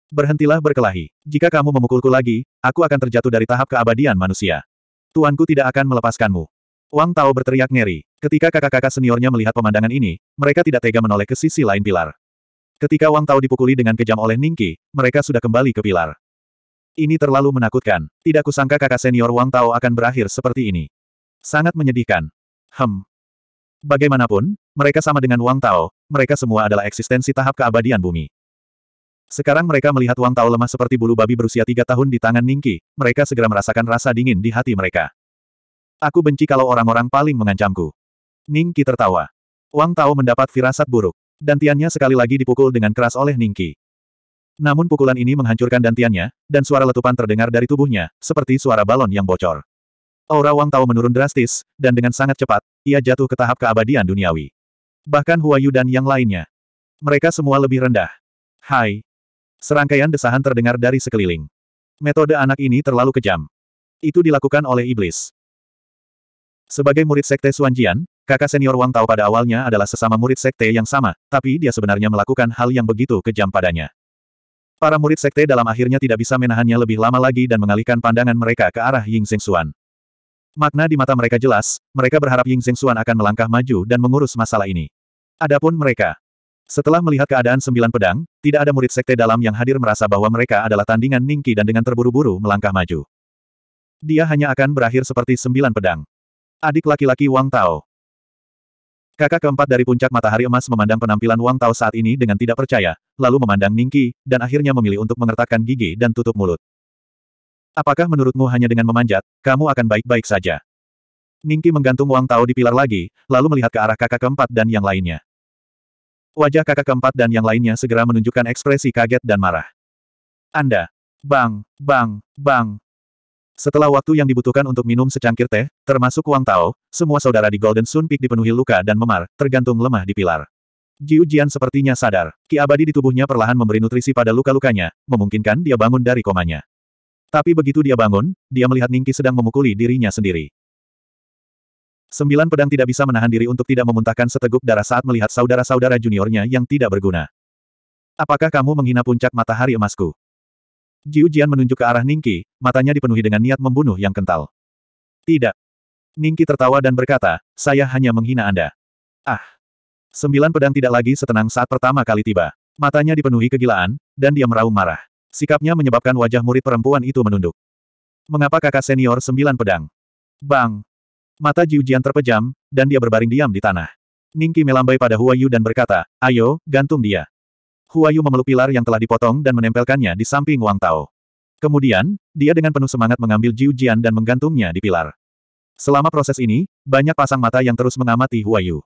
Berhentilah berkelahi. Jika kamu memukulku lagi, aku akan terjatuh dari tahap keabadian manusia. Tuanku tidak akan melepaskanmu. Wang Tao berteriak ngeri. Ketika kakak-kakak seniornya melihat pemandangan ini, mereka tidak tega menoleh ke sisi lain pilar. Ketika Wang Tao dipukuli dengan kejam oleh Ningki, mereka sudah kembali ke pilar. Ini terlalu menakutkan. Tidak kusangka kakak senior Wang Tao akan berakhir seperti ini. Sangat menyedihkan. Hem. Bagaimanapun, mereka sama dengan Wang Tao, mereka semua adalah eksistensi tahap keabadian bumi. Sekarang mereka melihat Wang Tao lemah seperti bulu babi berusia tiga tahun di tangan Ningki, mereka segera merasakan rasa dingin di hati mereka. Aku benci kalau orang-orang paling mengancamku. Ningki tertawa. Wang Tao mendapat firasat buruk. Dantiannya sekali lagi dipukul dengan keras oleh Ningki. Namun pukulan ini menghancurkan dantiannya, dan suara letupan terdengar dari tubuhnya, seperti suara balon yang bocor. Aura Wang Tao menurun drastis, dan dengan sangat cepat, ia jatuh ke tahap keabadian duniawi. Bahkan Huayu dan yang lainnya. Mereka semua lebih rendah. Hai. Serangkaian desahan terdengar dari sekeliling. Metode anak ini terlalu kejam. Itu dilakukan oleh iblis. Sebagai murid sekte Suanjian, kakak senior Wang Tao pada awalnya adalah sesama murid sekte yang sama, tapi dia sebenarnya melakukan hal yang begitu kejam padanya. Para murid sekte dalam akhirnya tidak bisa menahannya lebih lama lagi dan mengalihkan pandangan mereka ke arah Ying Xuan. Makna di mata mereka jelas, mereka berharap Ying Xuan akan melangkah maju dan mengurus masalah ini. Adapun mereka, setelah melihat keadaan sembilan pedang, tidak ada murid sekte dalam yang hadir merasa bahwa mereka adalah tandingan Ningki dan dengan terburu-buru melangkah maju. Dia hanya akan berakhir seperti sembilan pedang. Adik laki-laki Wang Tao. Kakak keempat dari puncak matahari emas memandang penampilan Wang Tao saat ini dengan tidak percaya, lalu memandang Ningki, dan akhirnya memilih untuk mengertakkan gigi dan tutup mulut. Apakah menurutmu hanya dengan memanjat, kamu akan baik-baik saja? Ningki menggantung Wang Tao di pilar lagi, lalu melihat ke arah kakak keempat dan yang lainnya. Wajah kakak keempat dan yang lainnya segera menunjukkan ekspresi kaget dan marah. Anda, bang, bang, bang, setelah waktu yang dibutuhkan untuk minum secangkir teh, termasuk Wang Tao, semua saudara di Golden Sun Peak dipenuhi luka dan memar, tergantung lemah di pilar. Jiu Jian sepertinya sadar, ki abadi di tubuhnya perlahan memberi nutrisi pada luka-lukanya, memungkinkan dia bangun dari komanya. Tapi begitu dia bangun, dia melihat Ningki sedang memukuli dirinya sendiri. Sembilan pedang tidak bisa menahan diri untuk tidak memuntahkan seteguk darah saat melihat saudara-saudara juniornya yang tidak berguna. Apakah kamu menghina puncak matahari emasku? Ji Ujian menunjuk ke arah Ningki, matanya dipenuhi dengan niat membunuh yang kental. Tidak. Ningki tertawa dan berkata, saya hanya menghina Anda. Ah. Sembilan pedang tidak lagi setenang saat pertama kali tiba. Matanya dipenuhi kegilaan, dan dia meraung marah. Sikapnya menyebabkan wajah murid perempuan itu menunduk. Mengapa kakak senior sembilan pedang? Bang! Mata Jiujian terpejam, dan dia berbaring diam di tanah. Ningki melambai pada Huayu dan berkata, ayo, gantung dia. Huayu memeluk pilar yang telah dipotong dan menempelkannya di samping Wang Tao. Kemudian, dia dengan penuh semangat mengambil Jiu Jian dan menggantungnya di pilar. Selama proses ini, banyak pasang mata yang terus mengamati Huayu.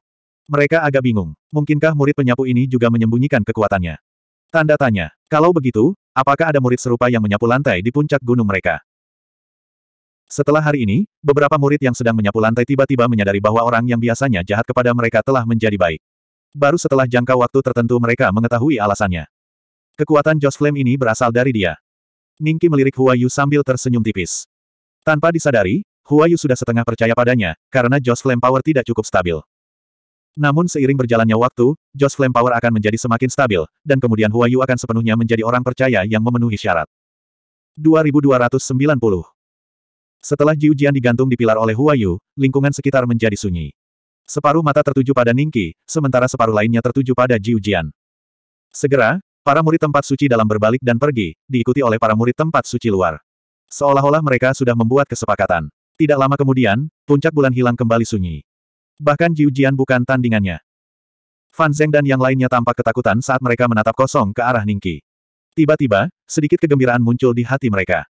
Mereka agak bingung. Mungkinkah murid penyapu ini juga menyembunyikan kekuatannya? Tanda tanya. Kalau begitu, apakah ada murid serupa yang menyapu lantai di puncak gunung mereka? Setelah hari ini, beberapa murid yang sedang menyapu lantai tiba-tiba menyadari bahwa orang yang biasanya jahat kepada mereka telah menjadi baik. Baru setelah jangka waktu tertentu mereka mengetahui alasannya. Kekuatan Joss Flame ini berasal dari dia. Ningki melirik Hua Yu sambil tersenyum tipis. Tanpa disadari, Hua Yu sudah setengah percaya padanya, karena Joss Flame Power tidak cukup stabil. Namun seiring berjalannya waktu, Joss Flame Power akan menjadi semakin stabil, dan kemudian Hua Yu akan sepenuhnya menjadi orang percaya yang memenuhi syarat. 2290 Setelah Jiujian digantung di pilar oleh Hua Yu, lingkungan sekitar menjadi sunyi. Separuh mata tertuju pada Ningki, sementara separuh lainnya tertuju pada Jiujian. Segera, para murid tempat suci dalam berbalik dan pergi, diikuti oleh para murid tempat suci luar. Seolah-olah mereka sudah membuat kesepakatan. Tidak lama kemudian, puncak bulan hilang kembali sunyi. Bahkan Jiujian bukan tandingannya. Fan Zeng dan yang lainnya tampak ketakutan saat mereka menatap kosong ke arah Ningki. Tiba-tiba, sedikit kegembiraan muncul di hati mereka.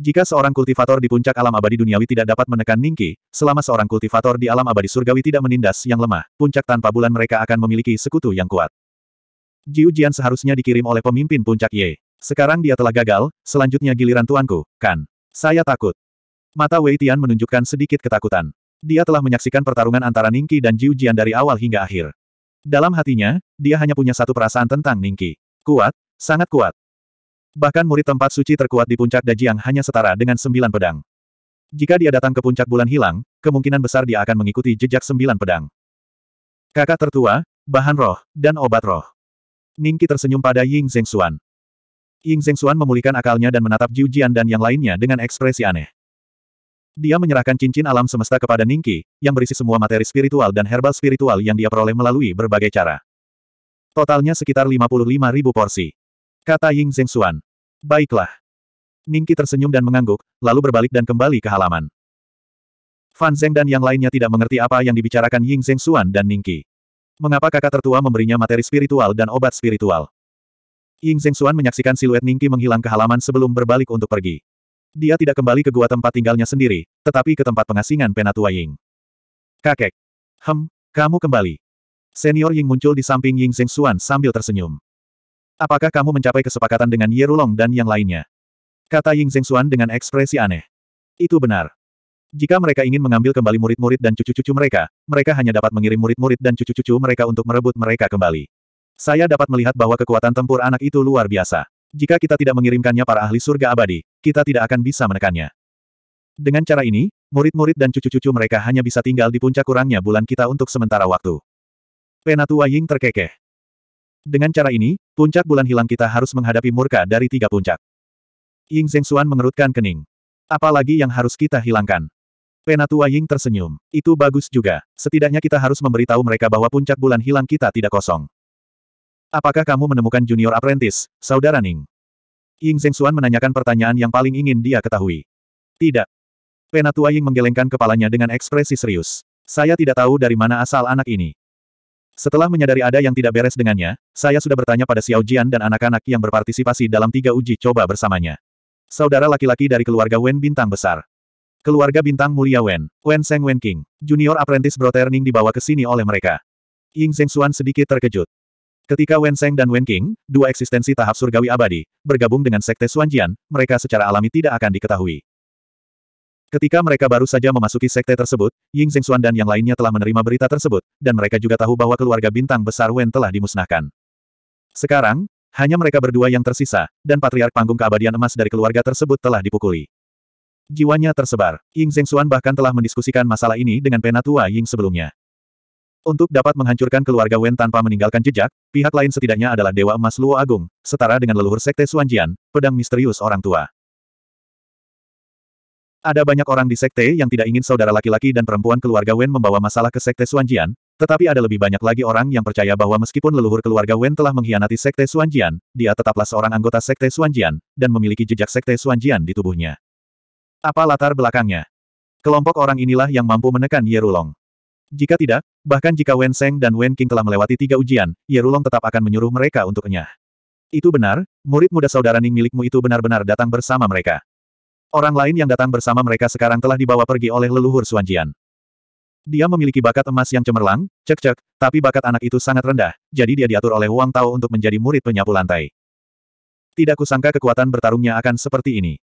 Jika seorang kultivator di puncak alam abadi duniawi tidak dapat menekan Ningki, selama seorang kultivator di alam abadi surgawi tidak menindas yang lemah, puncak tanpa bulan mereka akan memiliki sekutu yang kuat. Jiujian seharusnya dikirim oleh pemimpin puncak Ye. Sekarang dia telah gagal, selanjutnya giliran tuanku, kan? Saya takut. Mata Wei Tian menunjukkan sedikit ketakutan. Dia telah menyaksikan pertarungan antara Ningki dan Jiujian dari awal hingga akhir. Dalam hatinya, dia hanya punya satu perasaan tentang Ningki. Kuat, sangat kuat. Bahkan murid tempat suci terkuat di puncak Dajiang hanya setara dengan sembilan pedang. Jika dia datang ke puncak bulan hilang, kemungkinan besar dia akan mengikuti jejak sembilan pedang. Kakak tertua, bahan roh, dan obat roh. Ningki tersenyum pada Ying Xuan. Ying Xuan memulihkan akalnya dan menatap Jiu Jian dan yang lainnya dengan ekspresi aneh. Dia menyerahkan cincin alam semesta kepada Ningki, yang berisi semua materi spiritual dan herbal spiritual yang dia peroleh melalui berbagai cara. Totalnya sekitar 55 ribu porsi. Kata Ying Zhengxuan. Baiklah. Ningki tersenyum dan mengangguk, lalu berbalik dan kembali ke halaman. Fan Zheng dan yang lainnya tidak mengerti apa yang dibicarakan Ying Zhengxuan dan Ningki. Mengapa kakak tertua memberinya materi spiritual dan obat spiritual? Ying Zhengxuan menyaksikan siluet Ningki menghilang ke halaman sebelum berbalik untuk pergi. Dia tidak kembali ke gua tempat tinggalnya sendiri, tetapi ke tempat pengasingan penatua Ying. Kakek. Hem, kamu kembali. Senior Ying muncul di samping Ying Zhengxuan sambil tersenyum. Apakah kamu mencapai kesepakatan dengan Yerulong dan yang lainnya? Kata Ying Zengsuan dengan ekspresi aneh. Itu benar. Jika mereka ingin mengambil kembali murid-murid dan cucu-cucu mereka, mereka hanya dapat mengirim murid-murid dan cucu-cucu mereka untuk merebut mereka kembali. Saya dapat melihat bahwa kekuatan tempur anak itu luar biasa. Jika kita tidak mengirimkannya para ahli surga abadi, kita tidak akan bisa menekannya. Dengan cara ini, murid-murid dan cucu-cucu mereka hanya bisa tinggal di puncak kurangnya bulan kita untuk sementara waktu. Penatua Ying terkekeh. Dengan cara ini, puncak bulan hilang kita harus menghadapi murka dari tiga puncak. Ying Xuan mengerutkan kening. Apalagi yang harus kita hilangkan? Penatua Ying tersenyum. Itu bagus juga. Setidaknya kita harus memberitahu mereka bahwa puncak bulan hilang kita tidak kosong. Apakah kamu menemukan junior apprentice, saudara Ning? Ying Xuan menanyakan pertanyaan yang paling ingin dia ketahui. Tidak. Penatua Ying menggelengkan kepalanya dengan ekspresi serius. Saya tidak tahu dari mana asal anak ini. Setelah menyadari ada yang tidak beres dengannya, saya sudah bertanya pada Xiao Jian dan anak-anak yang berpartisipasi dalam tiga uji coba bersamanya. Saudara laki-laki dari keluarga Wen Bintang Besar. Keluarga Bintang Mulia Wen, Wen Seng Wen King, junior apprentice brotherning dibawa ke sini oleh mereka. Ying Xuan sedikit terkejut. Ketika Wen Seng dan Wen King, dua eksistensi tahap surgawi abadi, bergabung dengan Sekte Jian, mereka secara alami tidak akan diketahui. Ketika mereka baru saja memasuki sekte tersebut, Ying Zhengxuan dan yang lainnya telah menerima berita tersebut, dan mereka juga tahu bahwa keluarga bintang besar Wen telah dimusnahkan. Sekarang, hanya mereka berdua yang tersisa, dan patriark panggung keabadian emas dari keluarga tersebut telah dipukuli. Jiwanya tersebar. Ying Zhengxuan bahkan telah mendiskusikan masalah ini dengan penatua Ying sebelumnya. Untuk dapat menghancurkan keluarga Wen tanpa meninggalkan jejak, pihak lain setidaknya adalah Dewa Emas Luo Agung, setara dengan leluhur sekte Suanjian, pedang misterius orang tua. Ada banyak orang di sekte yang tidak ingin saudara laki-laki dan perempuan keluarga Wen membawa masalah ke sekte Suanjian, tetapi ada lebih banyak lagi orang yang percaya bahwa meskipun leluhur keluarga Wen telah mengkhianati sekte Suanjian, dia tetaplah seorang anggota sekte Suanjian, dan memiliki jejak sekte Suanjian di tubuhnya. Apa latar belakangnya? Kelompok orang inilah yang mampu menekan Yerulong. Jika tidak, bahkan jika Wen Seng dan Wen King telah melewati tiga ujian, Yerulong tetap akan menyuruh mereka untuk enyah. Itu benar, murid muda saudara Ning milikmu itu benar-benar datang bersama mereka. Orang lain yang datang bersama mereka sekarang telah dibawa pergi oleh leluhur Suanjian. Dia memiliki bakat emas yang cemerlang, cek-cek, tapi bakat anak itu sangat rendah, jadi dia diatur oleh Wang Tao untuk menjadi murid penyapu lantai. Tidak kusangka kekuatan bertarungnya akan seperti ini.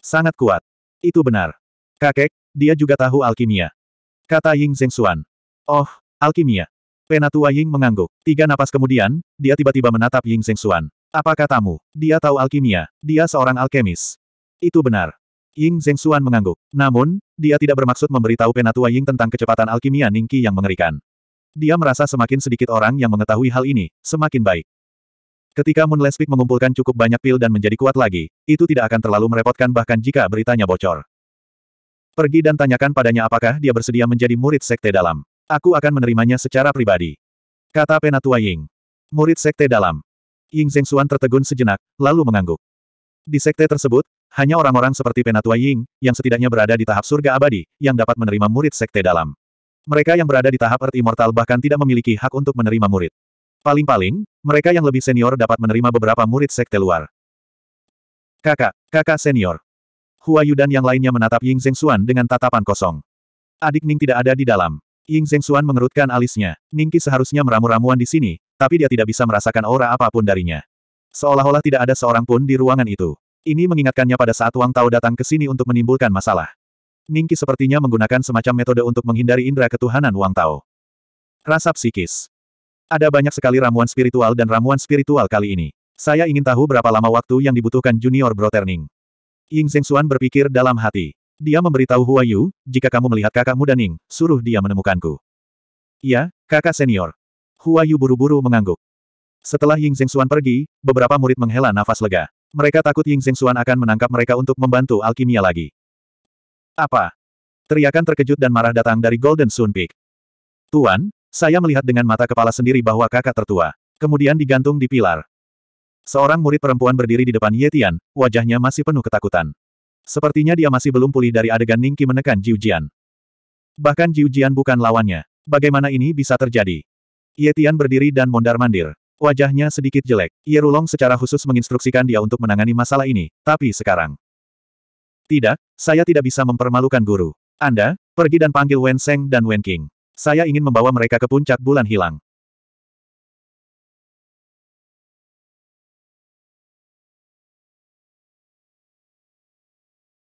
Sangat kuat. Itu benar. Kakek, dia juga tahu alkimia. Kata Ying Zhengxuan. Oh, alkimia. Penatua Ying mengangguk. Tiga napas kemudian, dia tiba-tiba menatap Ying Zhengxuan. Apa katamu? Dia tahu alkimia. Dia seorang alkemis. Itu benar. Ying Zhengxuan mengangguk. Namun, dia tidak bermaksud memberitahu penatua Ying tentang kecepatan alkimia Ningqi yang mengerikan. Dia merasa semakin sedikit orang yang mengetahui hal ini, semakin baik. Ketika Moon Lespik mengumpulkan cukup banyak pil dan menjadi kuat lagi, itu tidak akan terlalu merepotkan bahkan jika beritanya bocor. Pergi dan tanyakan padanya apakah dia bersedia menjadi murid sekte dalam. Aku akan menerimanya secara pribadi. Kata penatua Ying. Murid sekte dalam. Ying Zhengxuan tertegun sejenak, lalu mengangguk. Di sekte tersebut, hanya orang-orang seperti Penatua Ying, yang setidaknya berada di tahap surga abadi, yang dapat menerima murid sekte dalam. Mereka yang berada di tahap Earth Immortal bahkan tidak memiliki hak untuk menerima murid. Paling-paling, mereka yang lebih senior dapat menerima beberapa murid sekte luar. Kakak, kakak senior. Hua Yu dan yang lainnya menatap Ying Xuan dengan tatapan kosong. Adik Ning tidak ada di dalam. Ying Xuan mengerutkan alisnya. Ningki seharusnya meramu-ramuan di sini, tapi dia tidak bisa merasakan aura apapun darinya. Seolah-olah tidak ada seorang pun di ruangan itu. Ini mengingatkannya pada saat Wang Tao datang ke sini untuk menimbulkan masalah. Ningki sepertinya menggunakan semacam metode untuk menghindari indera ketuhanan Wang Tao. Rasap psikis. Ada banyak sekali ramuan spiritual dan ramuan spiritual kali ini. Saya ingin tahu berapa lama waktu yang dibutuhkan junior Broterning. Ying Xuan berpikir dalam hati. Dia memberitahu Hua Yu, jika kamu melihat kakakmu dan Ning, suruh dia menemukanku. Ya, kakak senior. Hua Yu buru-buru mengangguk. Setelah Ying Xuan pergi, beberapa murid menghela nafas lega. Mereka takut Ying Zhengxuan akan menangkap mereka untuk membantu alkimia lagi. Apa? Teriakan terkejut dan marah datang dari Golden Sun Peak. Tuan, saya melihat dengan mata kepala sendiri bahwa kakak tertua. Kemudian digantung di pilar. Seorang murid perempuan berdiri di depan Yetian, wajahnya masih penuh ketakutan. Sepertinya dia masih belum pulih dari adegan Ningki menekan Jiu Jian. Bahkan Jiu Jian bukan lawannya. Bagaimana ini bisa terjadi? Yetian berdiri dan mondar-mandir. Wajahnya sedikit jelek. Yerulong secara khusus menginstruksikan dia untuk menangani masalah ini, tapi sekarang. Tidak, saya tidak bisa mempermalukan guru. Anda, pergi dan panggil Wen Seng dan Wen King. Saya ingin membawa mereka ke puncak bulan hilang.